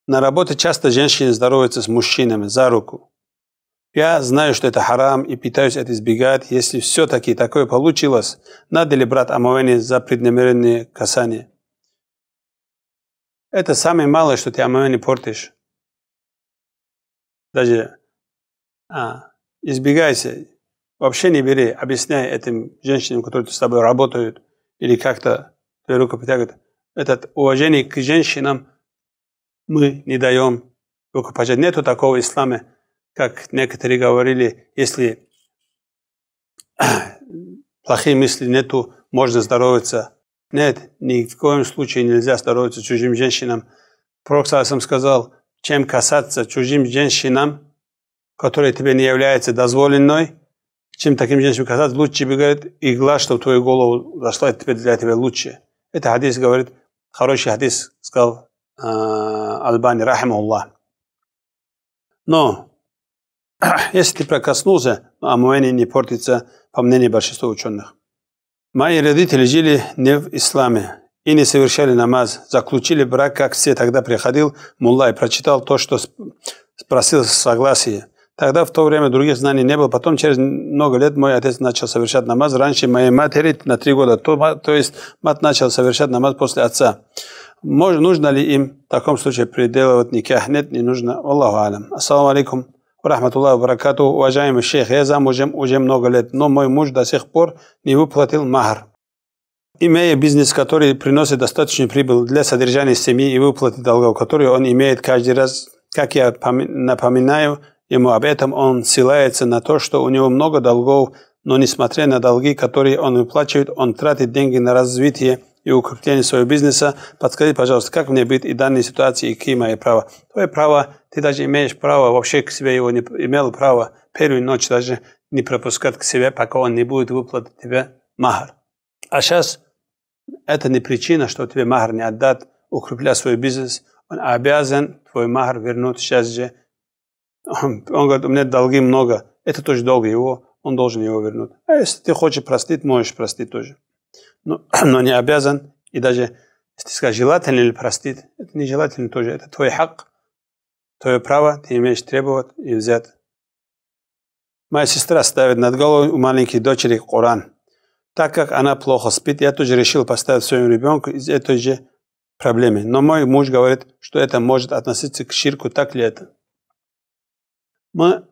На работе часто женщины здороваются с мужчинами за руку. Я знаю, что это харам и пытаюсь это избегать. Если все-таки такое получилось, надо ли брать омовение за преднамеренные касания? Это самое малое, что ты Амамене портишь. Даже а, избегайся, вообще не бери, объясняй этим женщинам, которые с тобой работают, или как-то твою руку притягивают. Это уважение к женщинам мы не даем рукопожать. Нету такого ислама, как некоторые говорили, если (clears throat) плохие мысли нету, можно здороваться нет, ни в коем случае нельзя становиться чужим женщинам. Пророк Саасам сказал, чем касаться чужим женщинам, которые тебе не являются дозволенной, чем таким женщинам касаться, лучше тебе, говорит, игла, чтобы в твою голову зашла, это тебе, для тебя лучше. Это хадис говорит, хороший хадис, сказал э, а, Албани, рахим Аллах. Но (clears throat) если ты прокоснулся, омовение не портится, по мнению большинства ученых. Мои родители жили не в исламе и не совершали намаз, заключили брак, как все. Тогда приходил мулла и прочитал то, что спросил согласие. Тогда в то время других знаний не было. Потом через много лет мой отец начал совершать намаз. Раньше моей матери на три года. То, то есть мать начала совершать намаз после отца. Может, нужно ли им в таком случае приделывать никах? Нет, не нужно. Аллаху алям. Ассаламу алейкум рахматуллах баракату, уважаемый шейх, я замужем уже много лет, но мой муж до сих пор не выплатил махар. Имея бизнес, который приносит достаточный прибыль для содержания семьи и выплаты долгов, которые он имеет каждый раз, как я напоминаю ему об этом, он ссылается на то, что у него много долгов, но несмотря на долги, которые он выплачивает, он тратит деньги на развитие – и укрепление своего бизнеса. Подскажи, пожалуйста, как мне быть и данной ситуации, и какие мои права? Твое право, ты даже имеешь право, вообще к себе его не имел право первую ночь даже не пропускать к себе, пока он не будет выплатить тебе махар. А сейчас это не причина, что тебе махар не отдат, укрепляя свой бизнес. Он обязан твой махар вернуть сейчас же. Он, он говорит, у меня долги много. Это тоже долг его, он должен его вернуть. А если ты хочешь простить, можешь простить тоже но, ну, (clears throat) но не обязан. И даже если ты скажешь, желательно ли простить, это нежелательно тоже. Это твой хак, твое право, ты имеешь требовать и взять. Моя сестра ставит над головой у маленькой дочери Коран. Так как она плохо спит, я тоже решил поставить своему ребенку из этой же проблемы. Но мой муж говорит, что это может относиться к ширку, так ли это? Мы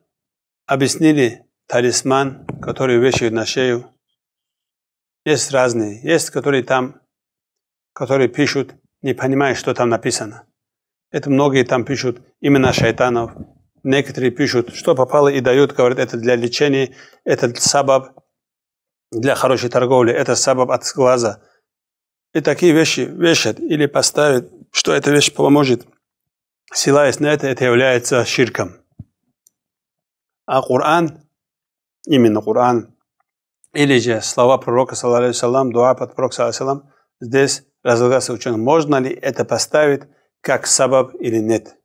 объяснили талисман, который вешают на шею есть разные. Есть, которые там, которые пишут, не понимая, что там написано. Это многие там пишут имена шайтанов. Некоторые пишут, что попало и дают, говорят, это для лечения, это сабаб для хорошей торговли, это сабаб от глаза. И такие вещи вешают или поставят, что эта вещь поможет. Ссылаясь на это, это является ширком. А Коран, именно Коран, или же слова пророка, саллаху дуа под пророк, саллаху здесь разлагаться ученым. Можно ли это поставить как сабаб или нет?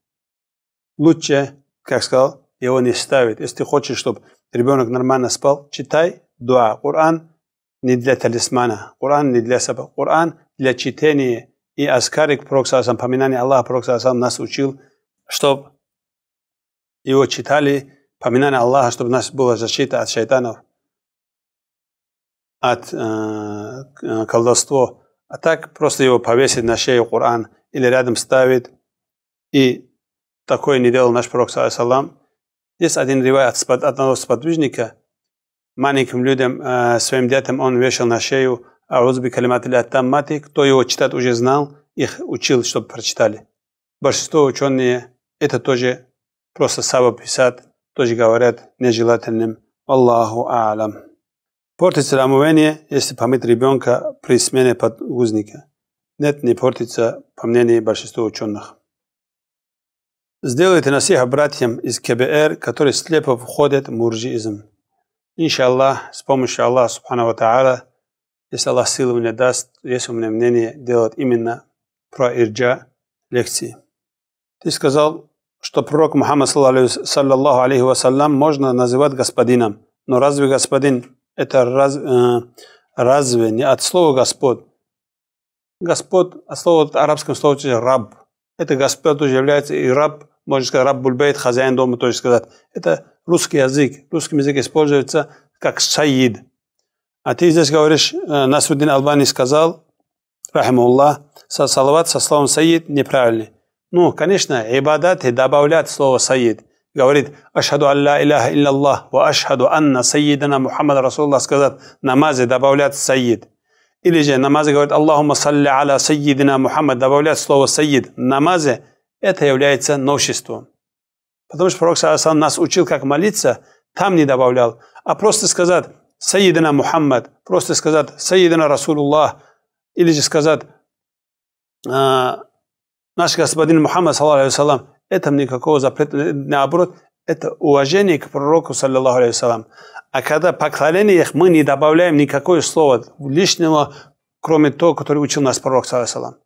Лучше, как сказал, его не ставить. Если ты хочешь, чтобы ребенок нормально спал, читай дуа. Коран не для талисмана, Коран не для сабаб, Коран для чтения. И аскарик пророк, саллаху поминание Аллаха, пророк, саллаху нас учил, чтобы его читали, поминание Аллаха, чтобы у нас была защита от шайтанов от э, э, колдовства, а так просто его повесить на шею Коран или рядом ставить. И такое не делал наш пророк, саллам. Есть один ривай от одного сподвижника. Маленьким людям, э, своим детям он вешал на шею «Аузби калимат таммати». Кто его читать уже знал, их учил, чтобы прочитали. Большинство ученые это тоже просто сабо писать, тоже говорят нежелательным. Аллаху Алам. Портится омовение, если помыть ребенка при смене подгузника. Нет, не портится, по мнению большинства ученых. Сделайте насиха братьям из КБР, которые слепо входят в мурджиизм. Иншаллах, с помощью Аллаха Субхану Тааля, если Аллах силу мне даст, есть у меня мнение делать именно про ирджа лекции. Ты сказал, что пророк Мухаммад саллаллаху алейхи вассалям можно называть господином. Но разве господин это раз, э, разве не от слова Господь? Господь, от слова от арабского слова раб. Это Господь тоже является и раб, можно сказать, раб бульбейт, хозяин дома, тоже сказать. Это русский язык. Русский язык используется как саид. А ты здесь говоришь, э, Насуддин Албани сказал, рахимуллах, салават со словом саид неправильный. Ну, конечно, ибадаты добавляют слово саид – говорит «Ашхаду Алла Иляха Иллаллах, ва ашхаду Анна Сайидана Мухаммад Расуллах» сказать намазы добавлять «Сайид». Или же намазы говорит «Аллахума салли аля Сайидина Мухаммад» добавлять слово «Сайид». Намазы – это является новшеством. Потому что Пророк Саасан нас учил, как молиться, там не добавлял. А просто сказать «Сайидина Мухаммад», просто сказать «Сайидина Расулуллах», или же сказать а, «Наш господин Мухаммад, саллаху этом никакого запрета, э, наоборот, это уважение к пророку, саллиллаху алейхи А когда поклонение их, мы не добавляем никакое слово лишнего, кроме того, который учил нас пророк, саллиллаху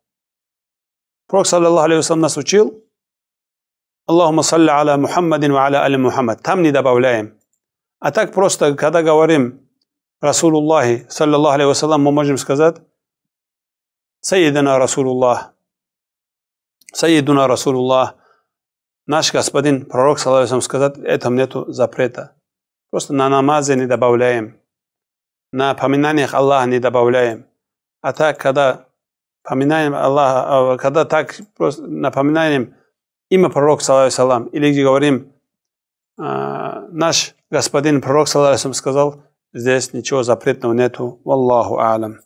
Пророк, саллиллаху алейхи нас учил, Аллахума салли аля Мухаммадин ва аля али Мухаммад. Там не добавляем. А так просто, когда говорим Расулуллахи, саллиллаху алейхи вассалам, мы можем сказать Саидина Расулуллах, Саидуна Расулуллах, Наш господин, пророк, салам, сказал, этом нету запрета. Просто на намазы не добавляем, на поминаниях Аллаха не добавляем. А так, когда поминаем Аллаха, а, когда так просто напоминаем имя пророка, салам, или говорим, а, наш господин пророк, салам, сказал, здесь ничего запретного нету, Аллаху алям.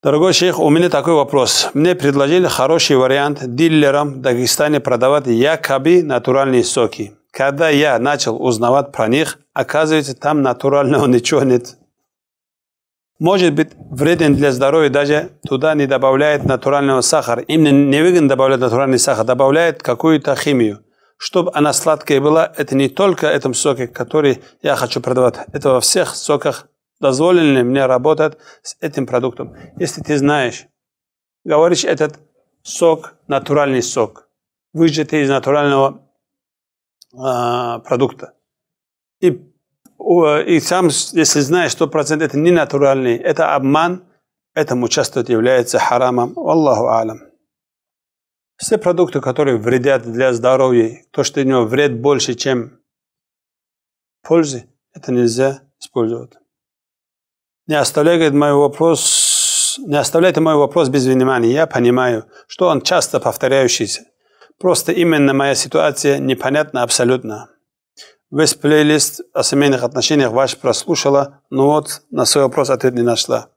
Дорогой шейх, у меня такой вопрос. Мне предложили хороший вариант дилерам в Дагестане продавать якобы натуральные соки. Когда я начал узнавать про них, оказывается, там натурального (laughs) ничего нет. Может быть, вреден для здоровья, даже туда не добавляет натурального сахара. Именно не выгодно добавлять натуральный сахар, добавляет какую-то химию. Чтобы она сладкая была, это не только в этом соке, который я хочу продавать. Это во всех соках дозволено ли мне работать с этим продуктом. Если ты знаешь, говоришь, этот сок натуральный сок, выжатый из натурального э, продукта. И, и сам, если знаешь, что процент это не натуральный, это обман, этому часто является харамом. Аллаху алам. Все продукты, которые вредят для здоровья, то, что у него вред больше, чем пользы, это нельзя использовать. Не оставляй, мой вопрос, не оставляйте мой вопрос без внимания. Я понимаю, что он часто повторяющийся. Просто именно моя ситуация непонятна абсолютно. Весь плейлист о семейных отношениях ваш прослушала, но вот на свой вопрос ответ не нашла.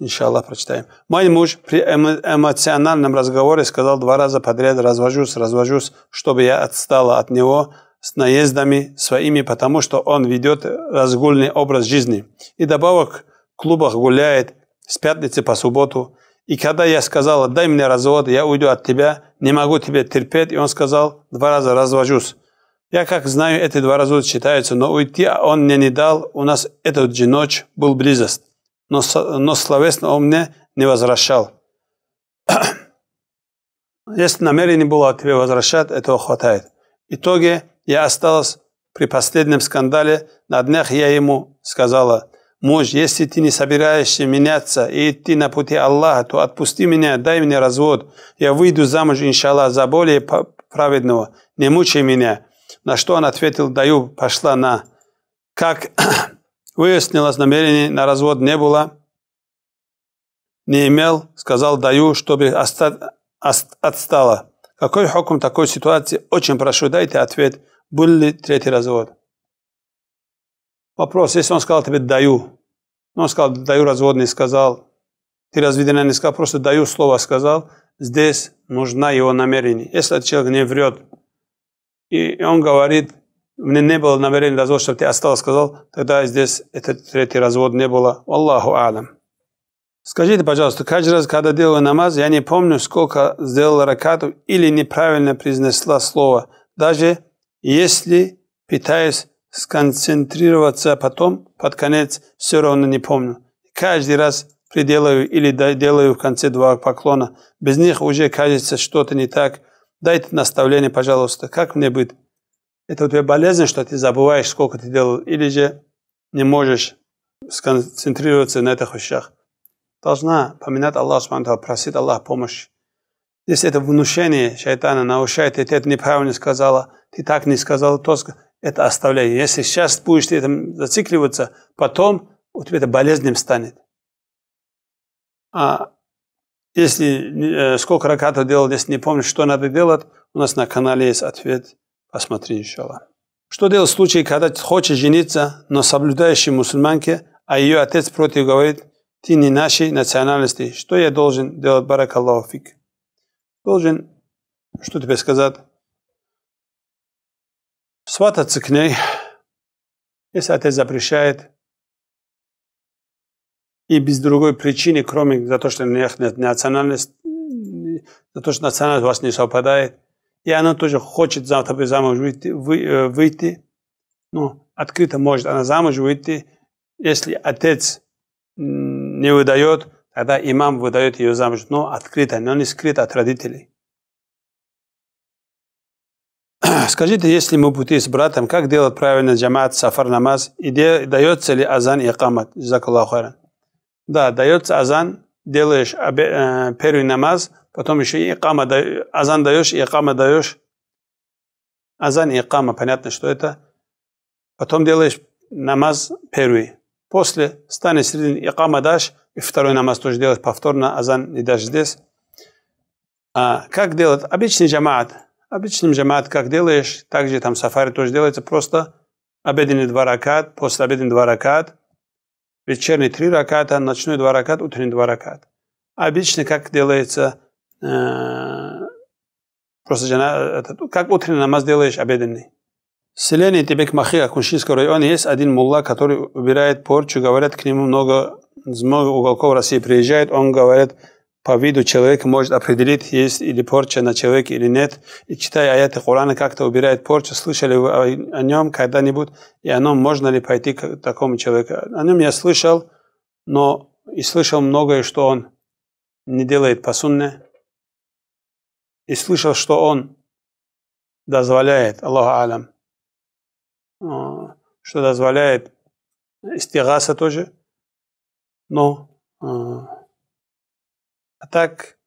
Иншаллах, прочитаем. Мой муж при эмоциональном разговоре сказал два раза подряд «развожусь, развожусь», чтобы я отстала от него с наездами своими, потому что он ведет разгульный образ жизни. И добавок – клубах гуляет с пятницы по субботу. И когда я сказал, дай мне развод, я уйду от тебя, не могу тебе терпеть, и он сказал, два раза развожусь. Я как знаю, эти два раза считаются, но уйти он мне не дал, у нас этот же ночь был близост, Но, но словесно он мне не возвращал. (clears throat) Если намерение было тебе возвращать, этого хватает. В итоге я осталась при последнем скандале. На днях я ему сказала, муж, если ты не собираешься меняться и идти на пути Аллаха, то отпусти меня, дай мне развод. Я выйду замуж, иншаллах, за более праведного. Не мучай меня. На что он ответил, даю, пошла на. Как (clears throat) выяснилось, намерений на развод не было. Не имел, сказал, даю, чтобы отстала. Какой хокум такой ситуации? Очень прошу, дайте ответ. Был ли третий развод? вопрос, если он сказал тебе «даю», но ну, он сказал «даю разводный», сказал, ты разведена не сказал, просто «даю» слово сказал, здесь нужна его намерение. Если человек не врет, и он говорит, мне не было намерения развод, чтобы ты осталось, сказал, тогда здесь этот третий развод не было. Аллаху алам. Скажите, пожалуйста, каждый раз, когда делаю намаз, я не помню, сколько сделала ракату или неправильно произнесла слово. Даже если питаюсь сконцентрироваться а потом, под конец все равно не помню. Каждый раз приделаю или делаю в конце два поклона. Без них уже кажется что-то не так. Дайте наставление, пожалуйста, как мне быть? Это у тебя болезнь, что ты забываешь, сколько ты делал, или же не можешь сконцентрироваться на этих вещах. Должна поминать Аллах, просить Аллах помощи. Если это внушение шайтана нарушает, и ты это неправильно сказала, ты так не сказала, то это оставление. Если сейчас будешь ты этим зацикливаться, потом у тебя это болезненным станет. А если э, сколько ракатов делал, если не помнишь, что надо делать, у нас на канале есть ответ. Посмотри, иншалла. Что делать в случае, когда хочешь жениться, но соблюдающей мусульманке, а ее отец против говорит, ты не нашей национальности, что я должен делать, баракаллаху фик? Должен, что тебе сказать, свататься к ней, если отец запрещает, и без другой причины, кроме за то, что национальность, за то, что национальность у вас не совпадает, и она тоже хочет за тобой замуж выйти, вы, э, выйти, ну, открыто может она замуж выйти, если отец не выдает, тогда имам выдает ее замуж, но открыто, но не скрыто от родителей. Скажите, если мы пути с братом, как делать правильно джамат, сафар, намаз? И дается ли азан и акамат? Да, дается азан, делаешь э, первый намаз, потом еще и икама, азан даешь, и икама даешь. Азан и икама, понятно, что это. Потом делаешь намаз первый. После станешь середине, икама дашь, и второй намаз тоже делаешь повторно, азан и дашь здесь. А, как делать? Обычный джамат – Обычным джамат как делаешь, так же там сафари тоже делается, просто обеденный два ракат, послеобеденный два ракат, вечерний три раката, ночной два ракат, утренний два ракат. Обычно как делается, э, просто жена, это, как утренний намаз делаешь, обеденный. В селении Тибек-Махия, Куншинского района, есть один мулла, который убирает порчу, говорят, к нему много из многих уголков России приезжает, он говорит, по виду человек может определить, есть или порча на человеке или нет. И читая аяты Корана, как-то убирает порчу. Слышали вы о, нем когда-нибудь? И о нем можно ли пойти к такому человеку? О нем я слышал, но и слышал многое, что он не делает по сунне. И слышал, что он дозволяет, Аллаху Алям, а, что дозволяет истигаса тоже. Но а, а так,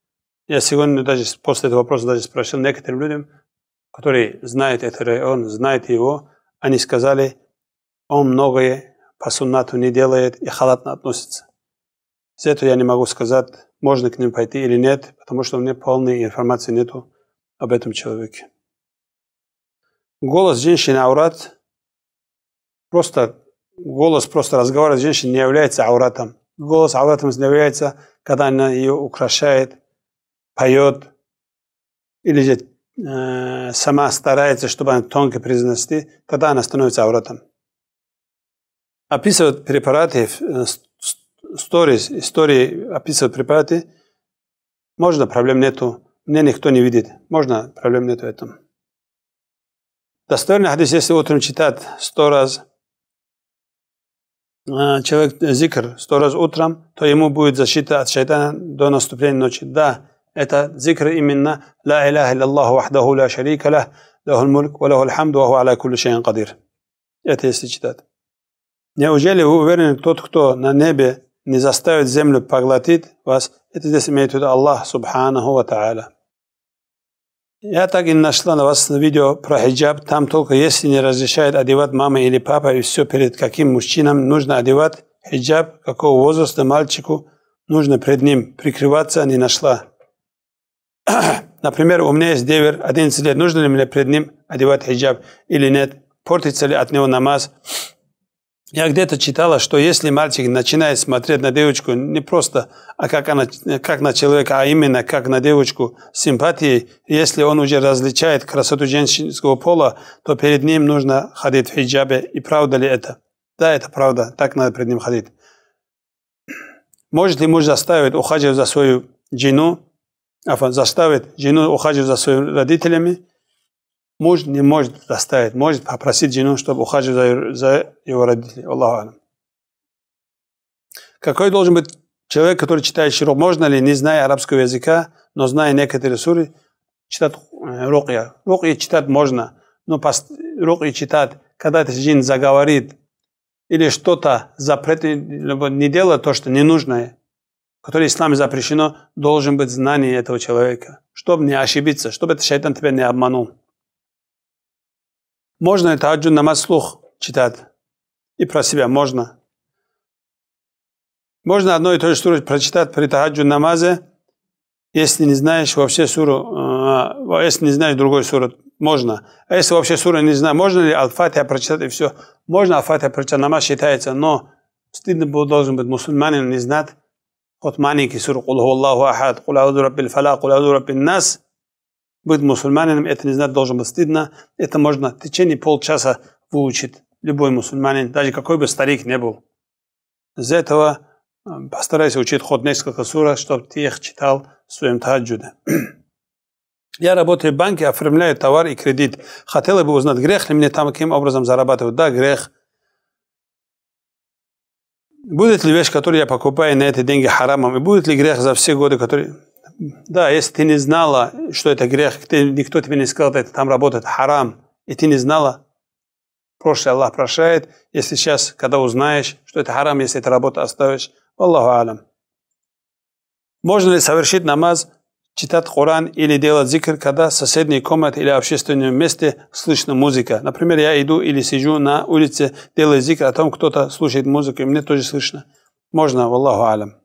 я сегодня даже после этого вопроса даже спросил некоторым людям, которые знают этот район, знают его, они сказали, он многое по суннату не делает и халатно относится. За это я не могу сказать, можно к ним пойти или нет, потому что у меня полной информации нету об этом человеке. Голос женщины аурат, просто голос просто разговора с женщиной не является ауратом голос Авратом является, когда она ее украшает, поет, или же э, сама старается, чтобы она тонко произнести, тогда она становится Авратом. Описывают препараты, э, stories, истории описывают препараты, можно, проблем нету, мне никто не видит, можно, проблем нету этом. Достойный хадис, если утром читать сто раз – человек зикр сто раз утром, то ему будет защита от шайтана до наступления ночи. Да, это зикр именно «Ла иляха илляллаху вахдаху ла шарика лах, лаху мульк, ва лаху хамду, ва ху аля кулли шейн кадир». Это если читать. Неужели вы уверены, тот, кто на небе не заставит землю поглотить вас, это здесь имеет в виду Аллах, субханаху ва та'аля. Я так и нашла на вас видео про хиджаб. Там только если не разрешает одевать мама или папа, и все перед каким мужчинам нужно одевать хиджаб, какого возраста мальчику нужно перед ним прикрываться, а не нашла. (clears throat) Например, у меня есть девер 11 лет, нужно ли мне перед ним одевать хиджаб или нет, портится ли от него намаз. Я где-то читала, что если мальчик начинает смотреть на девочку не просто а как, она, как на человека, а именно как на девочку симпатии, если он уже различает красоту женского пола, то перед ним нужно ходить в хиджабе. И правда ли это? Да, это правда. Так надо перед ним ходить. Может ли муж заставить ухаживать за свою жену, а, заставить жену ухаживать за своими родителями, может, не может доставить, может попросить жену, чтобы ухаживать за, его родителями. Аллаху Какой должен быть человек, который читает широк? Можно ли, не зная арабского языка, но зная некоторые суры, читать э, рукья? Рукья читать можно, но рукья читать, когда этот джин заговорит, или что-то запретное, либо не делает то, что ненужное, которое исламе запрещено, должен быть знание этого человека, чтобы не ошибиться, чтобы этот шайтан тебя не обманул. Можно это аджун намаз слух читать. И про себя можно. Можно одно и то же суру прочитать при таджун намазе, если не знаешь вообще суру, а, а, если не знаешь другой суру, можно. А если вообще сура не знаешь, можно ли алфатия прочитать и все? Можно алфатия прочитать, намаз считается, но стыдно будет, должен быть мусульманин не знать хоть маленький сур, кул Аллаху ахад, кул ауду раббил фала, кул ауду раббил нас – быть мусульманином, это не знать должен быть стыдно. Это можно в течение полчаса выучить любой мусульманин, даже какой бы старик не был. Из-за этого а, постарайся учить хоть несколько сура, чтобы ты их читал в своем таджуде. (clears throat) Я работаю в банке, оформляю товар и кредит. Хотела бы узнать, грех ли мне там, каким образом зарабатывать. Да, грех. Будет ли вещь, которую я покупаю, на эти деньги харамом? И будет ли грех за все годы, которые да, если ты не знала, что это грех, ты, никто тебе не сказал, это там работает харам, и ты не знала, прошлое Аллах прощает, если сейчас, когда узнаешь, что это харам, если эту работу оставишь, Аллаху алям. Можно ли совершить намаз, читать Коран или делать зикр, когда в соседней комнате или общественном месте слышна музыка? Например, я иду или сижу на улице, делаю зикр, а там кто-то слушает музыку, и мне тоже слышно. Можно, Аллаху алям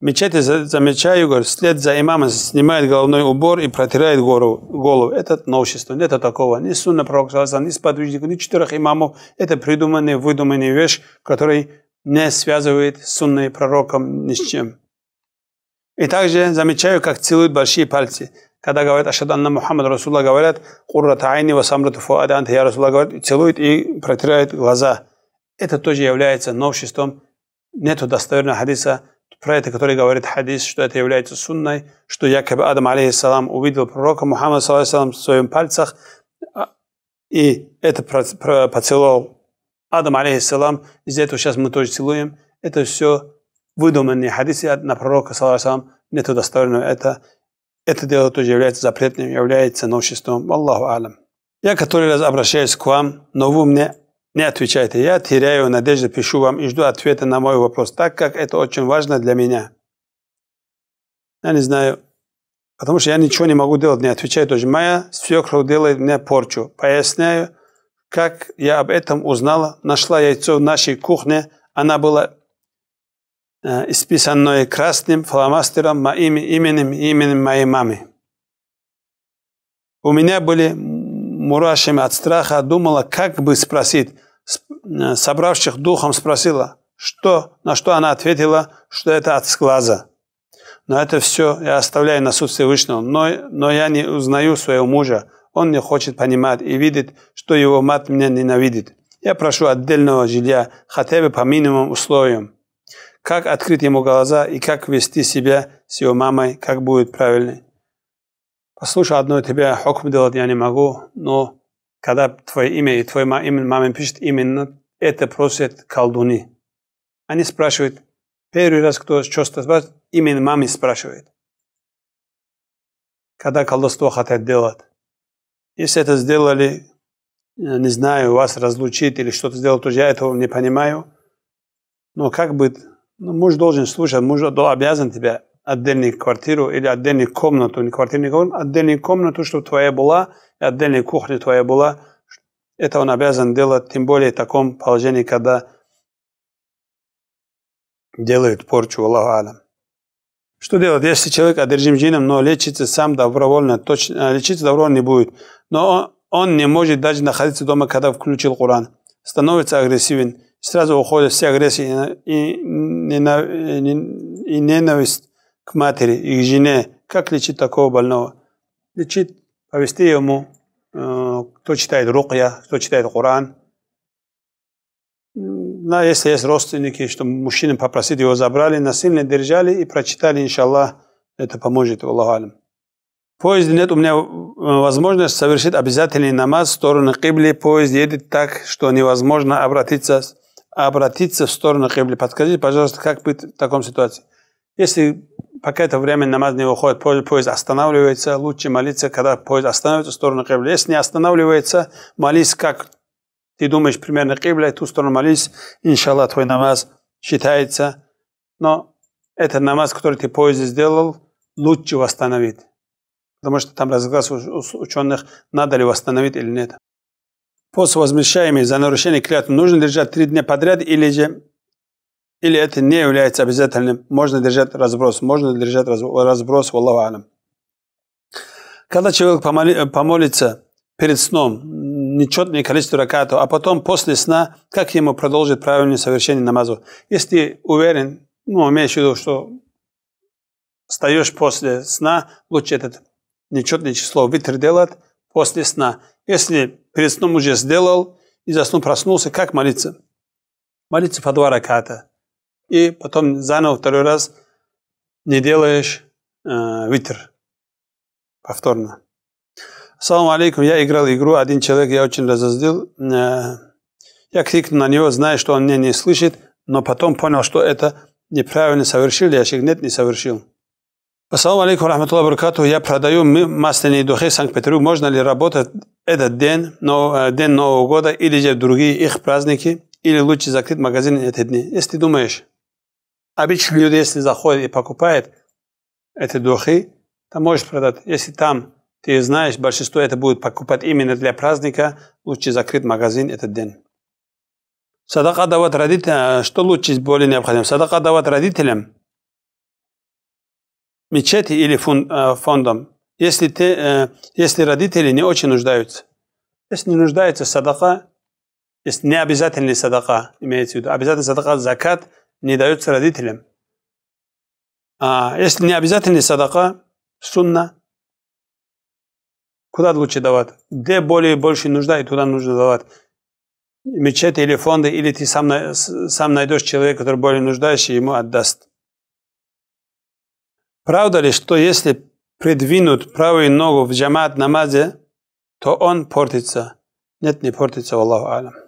мечети замечаю, говорю, след за имамом снимает головной убор и протирает гору, голову. Это новшество, нет такого. Ни сунна пророка, ни сподвижников, ни четырех имамов. Это придуманная, выдуманная вещь, которая не связывает сунной пророком ни с чем. И также замечаю, как целуют большие пальцы. Когда говорят «Ашаданна Мухаммад Расулла», говорят «Куррата айни васамрату самрату фуада анта я Расулла», говорят, целуют и протирают глаза. Это тоже является новшеством. Нету достоверного хадиса, про это, который говорит хадис, что это является сунной, что якобы Адам, алейхиссалам, увидел пророка Мухаммада, салам, в своем пальцах, а, и это поцеловал Адам, алейхиссалам, из-за этого сейчас мы тоже целуем. Это все выдуманные хадисы на пророка, салам, нету достойного. Это, это дело тоже является запретным, является новшеством. Аллаху алям. Я который раз обращаюсь к вам, но вы мне не отвечайте, я теряю надежды, пишу вам и жду ответа на мой вопрос, так как это очень важно для меня. Я не знаю, потому что я ничего не могу делать, не отвечаю То есть Моя свекровь делает мне порчу. Поясняю, как я об этом узнала. Нашла яйцо в нашей кухне, она была э, исписанное красным фломастером моим именем и именем моей мамы. У меня были мурашки от страха, думала, как бы спросить, Э, собравших духом, спросила, что, на что она ответила, что это от сглаза. Но это все я оставляю на суд Всевышнего, но, но я не узнаю своего мужа. Он не хочет понимать и видит, что его мать меня ненавидит. Я прошу отдельного жилья, хотя бы по минимум условиям. Как открыть ему глаза и как вести себя с его мамой, как будет правильно. Послушай, одно тебя хокм делать я не могу, но когда твое имя и твой имя, маме пишет именно это просят колдуны. Они спрашивают, первый раз кто что-то спрашивает, именно мамы спрашивает. Когда колдовство хотят делать. Если это сделали, э, не знаю, вас разлучить или что-то сделать, то я этого не понимаю. Но как быть? Ну, муж должен слушать, муж обязан тебя отдельную квартиру или отдельную комнату, не квартиру, не комнату, отдельную комнату, чтобы твоя была, и отдельная кухня твоя была. Это он обязан делать, тем более в таком положении, когда делают порчу, Аллаху Алям. Что делать, если человек одержим джином, но лечится сам добровольно, точно, э, лечиться добровольно не будет, но он, он не может даже находиться дома, когда включил Коран, становится агрессивен, сразу уходит вся агрессия и, и, и, и ненависть к матери и к жене, как лечить такого больного? Лечит, повести ему, э, кто читает рукья, кто читает Коран. Да, если есть родственники, что мужчины попросить его забрали, насильно держали и прочитали, иншаллах, это поможет, Аллаху алим. В поезде нет у меня э, возможность совершить обязательный намаз в сторону Кибли. Поезд едет так, что невозможно обратиться, обратиться в сторону Кибли. Подскажите, пожалуйста, как быть в таком ситуации? Если пока это время намаз не выходит, поезд, поезд останавливается, лучше молиться, когда поезд останавливается в сторону Кибля. Если не останавливается, молись, как ты думаешь, примерно Кибля, ту сторону молись, иншаллах, твой намаз считается. Но этот намаз, который ты в поезде сделал, лучше восстановить. Потому что там разглас ученых, надо ли восстановить или нет. После возмещаемый за нарушение клятвы нужно держать три дня подряд или же или это не является обязательным, можно держать разброс, можно держать разброс, в Аллаху алям. Когда человек помолится перед сном нечетное количество ракатов, а потом после сна, как ему продолжить правильное совершение намазу? Если уверен, ну, имеешь в виду, что встаешь после сна, лучше это нечетное число витр делать после сна. Если перед сном уже сделал и за сном проснулся, как молиться? Молиться по два раката и потом заново второй раз не делаешь э, витр повторно. Салам алейкум, я играл игру, один человек, я очень разозлил. Э, я крикнул на него, зная, что он меня не слышит, но потом понял, что это неправильно совершил, я шаг нет, не совершил. Ассаламу алейкум рахматуллах баракату. Я продаю масляные духи Санкт-Петербург. Можно ли работать этот день, но, э, день Нового года или же другие их праздники? Или лучше закрыть магазин эти дни? Если думаешь, Обычные люди, если заходят и покупают эти духи, то можешь продать. Если там ты знаешь, большинство это будет покупать именно для праздника, лучше закрыть магазин этот день. Садака давать родителям, а что лучше более необходимо? Садака давать родителям, мечети или э, фондом. Если, ты, э, если родители не очень нуждаются. Если не нуждаются садака, если не обязательный садака, имеется в виду, обязательный садака закат – не дается родителям. А если не обязательный садака, сунна, куда лучше давать? Где более больше нужда, и туда нужно давать. Мечети или фонды, или ты сам, сам найдешь человека, который более нуждающий, ему отдаст. Правда ли, что если придвинут правую ногу в джамат намазе, то он портится? Нет, не портится, Аллаху Алям.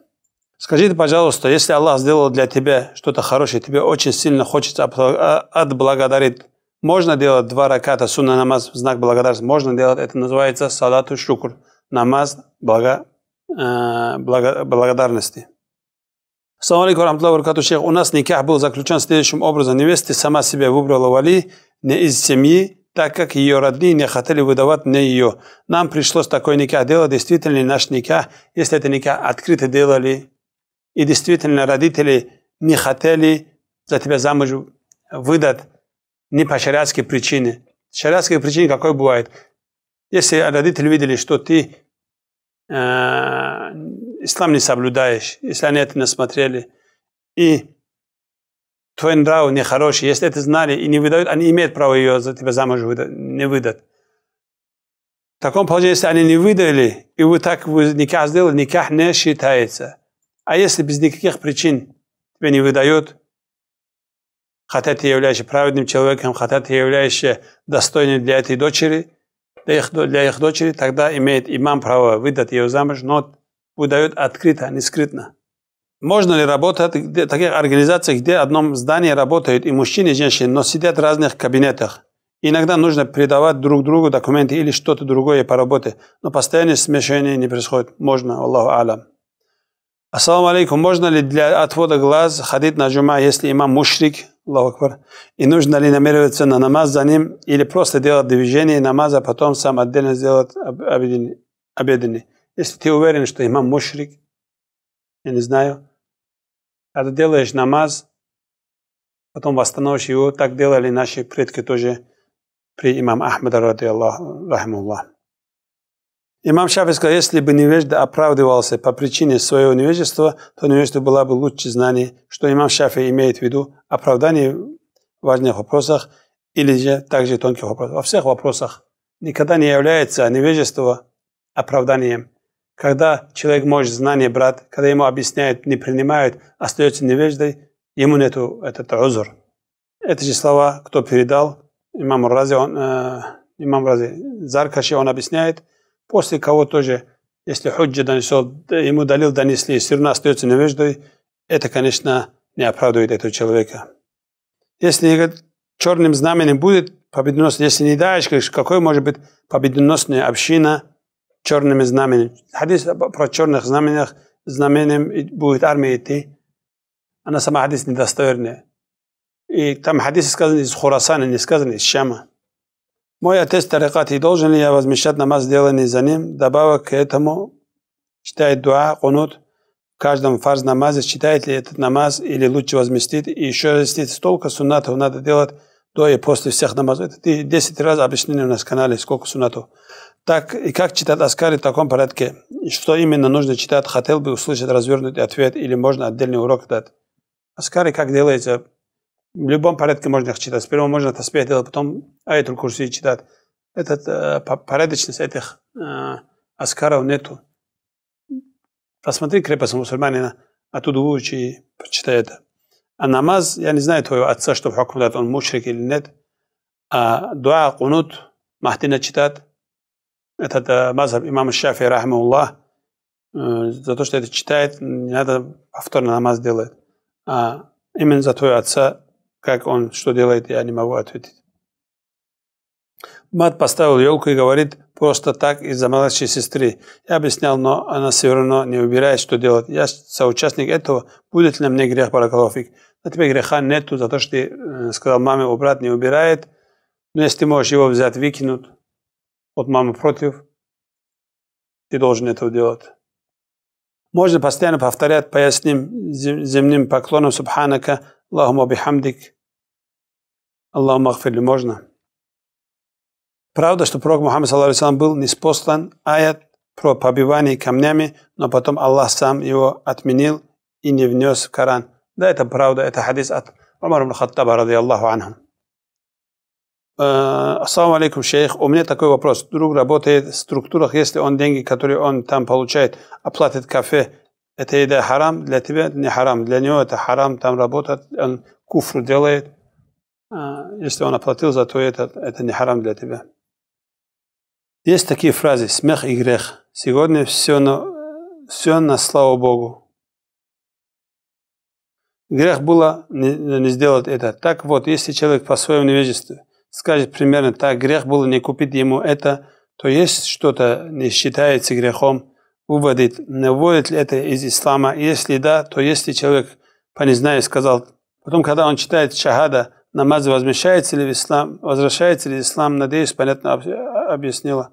Скажите, пожалуйста, если Аллах сделал для тебя что-то хорошее, тебе очень сильно хочется а, отблагодарить, можно делать два раката сунна намаз в знак благодарности, можно делать, это называется салату шукур, намаз блага, э, блага, благодарности. Салам алейкум, рахматуллах, баракату, шейх. У нас никах был заключен следующим образом. Невеста сама себя выбрала вали не из семьи, так как ее родные не хотели выдавать не ее. Нам пришлось такой никах делать, действительно наш никах, если это никах открыто делали и действительно родители не хотели за тебя замуж выдать не по шариатской причине. Шариатская причина какой бывает? Если родители видели, что ты э, ислам не соблюдаешь, если они это не смотрели и твой нрав нехороший, если это знали и не выдают, они имеют право ее за тебя замуж выдать, не выдать. В таком положении, если они не выдали, и вы так вы никак сделали, никак не считается – а если без никаких причин тебя не выдают, хотя ты являешься праведным человеком, хотя ты являешься достойным для этой дочери, для их, для их дочери, тогда имеет имам право выдать ее замуж, но выдают открыто, а не скрытно. Можно ли работать в таких организациях, где в одном здании работают и мужчины, и женщины, но сидят в разных кабинетах? Иногда нужно передавать друг другу документы или что-то другое по работе, но постоянное смешение не происходит. Можно, Аллаху Алям. Ассаламу алейкум, можно ли для отвода глаз ходить на джума, если имам мушрик, Аллаху и нужно ли намереваться на намаз за ним, или просто делать движение намаза, а потом сам отдельно сделать обеденный. Если ты уверен, что имам мушрик, я не знаю, а делаешь намаз, потом восстановишь его, так делали наши предки тоже при имам Ахмада, ради Аллаху, рахмуллах. Имам Шафи сказал, если бы невежда оправдывался по причине своего невежества, то невежда была бы лучше знаний, что имам Шафи имеет в виду оправдание в важных вопросах или же также тонких вопросов Во всех вопросах никогда не является невежество оправданием. Когда человек может знание брать, когда ему объясняют, не принимают, остается невеждой, ему нету этот узор. Это же слова, кто передал, имам Рази, он, э, имам Рази Заркаши, он объясняет – После кого тоже, если худжи донесел, ему далил донесли, и все равно остается невеждой, это, конечно, не оправдывает этого человека. Если говорит, черным знаменем будет победоносный, если не даешь, какой может быть победоносная община черными знаменем? Хадис про черных знаменях, знаменем будет армия идти, она сама хадис недостоверная. И там хадис сказан из Хурасана, не сказан из Шама. Мой отец тарикат, и должен ли я возмещать намаз, сделанный за ним? Добавок к этому, читает дуа, кунут, в каждом фарз намазе, читает ли этот намаз или лучше возместить И еще есть столько суннатов надо делать до и после всех намазов. Это 10 раз объяснили у нас в канале, сколько суннатов. Так, и как читать аскари в таком порядке? И что именно нужно читать? Хотел бы услышать развернутый ответ или можно отдельный урок дать? Аскари как делается? в любом порядке можно их читать. Сперва можно таспих делать, а потом аятул курси читать. Этот, э, порядочность этих э, аскаров нету. Посмотри крепость мусульманина, оттуда выучи и почитай это. А намаз, я не знаю твоего отца, что в хакм дает, он мушрик или нет. А дуа, кунут, махдина читает. Этот э, мазхаб Имама Шафи, рахмауллах, э, за то, что это читает, не надо повторно намаз делать. А именно за твоего отца как он, что делает, я не могу ответить. Мат поставил елку и говорит просто так из-за младшей сестры. Я объяснял, но она все равно не убирает, что делать. Я соучастник этого. Будет ли мне грех, Баракалофик? На тебе греха нету за то, что ты э, сказал маме, убрать не убирает. Но если ты можешь его взять, выкинуть, вот мама против, ты должен это делать. Можно постоянно повторять, поясним земным поклоном Субханака, Аллахума бихамдик, Аллахума ахфирли, можно. Правда, что пророк Мухаммад саллаху был не спослан аят про побивание камнями, но потом Аллах сам его отменил и не внес в Коран. Да, это правда, это хадис от Умар ибн Хаттаба, радиаллаху анхам. Ассаламу алейкум, шейх. У меня такой вопрос. Друг работает в структурах, если он деньги, которые он там получает, оплатит кафе, это еда харам, для тебя не харам, для него это харам, там работает, он куфру делает. А, если он оплатил за то, это, это не харам для тебя. Есть такие фразы «смех и грех». Сегодня все на, все на славу Богу. Грех было не, не сделать это. Так вот, если человек по своему невежеству скажет примерно так, грех было не купить ему это, то есть что-то не считается грехом, уводит, выводит ли это из ислама. Если да, то если человек по незнанию сказал, потом, когда он читает шахада, намаз возмещается ли в ислам, возвращается ли ислам, надеюсь, понятно объяснила.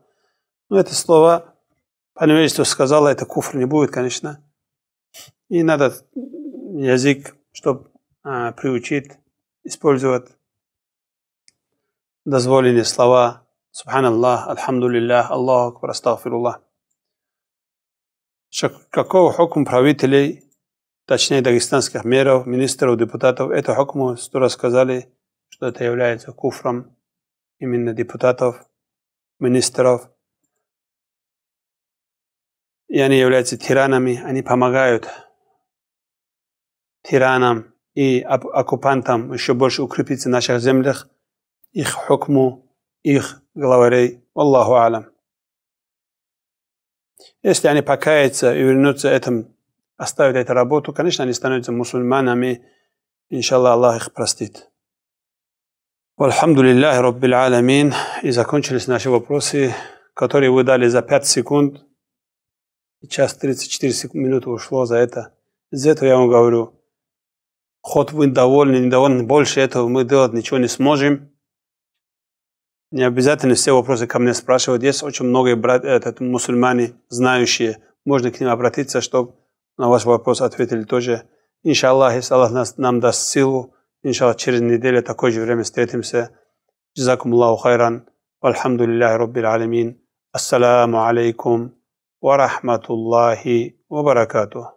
Но ну, это слова, по что сказала, это куфр не будет, конечно. И надо язык, чтобы а, приучить, использовать дозволенные слова. Субханаллах, Алхамдулиллах, Аллаху Акбар, Астагфируллах. Что какого хукм правителей, точнее дагестанских меров, министров, депутатов, это хукму сто раз сказали, что это является куфром именно депутатов, министров. И они являются тиранами, они помогают тиранам и оккупантам еще больше укрепиться в наших землях, их хукму, их главарей. Аллаху алам. Если они покаятся и вернутся этому, оставят эту работу, конечно, они становятся мусульманами. Иншаллах, Аллах их простит. Вальхамду лиллахи аламин. И закончились наши вопросы, которые вы дали за 5 секунд. Сейчас 34 минуты ушло за это. Из этого я вам говорю, хоть вы довольны, недовольны, больше этого мы делать ничего не сможем не обязательно все вопросы ко мне спрашивают. Есть очень многие брат, этот, мусульмане, знающие. Можно к ним обратиться, чтобы на ваш вопрос ответили тоже. Иншаллах, если Аллах нас, нам даст силу, иншаллах, через неделю такое же время встретимся. Джизакум Аллаху хайран. Вальхамдулиллахи Раббил Алямин. Ассаламу алейкум. Ва рахматуллахи ва баракатух.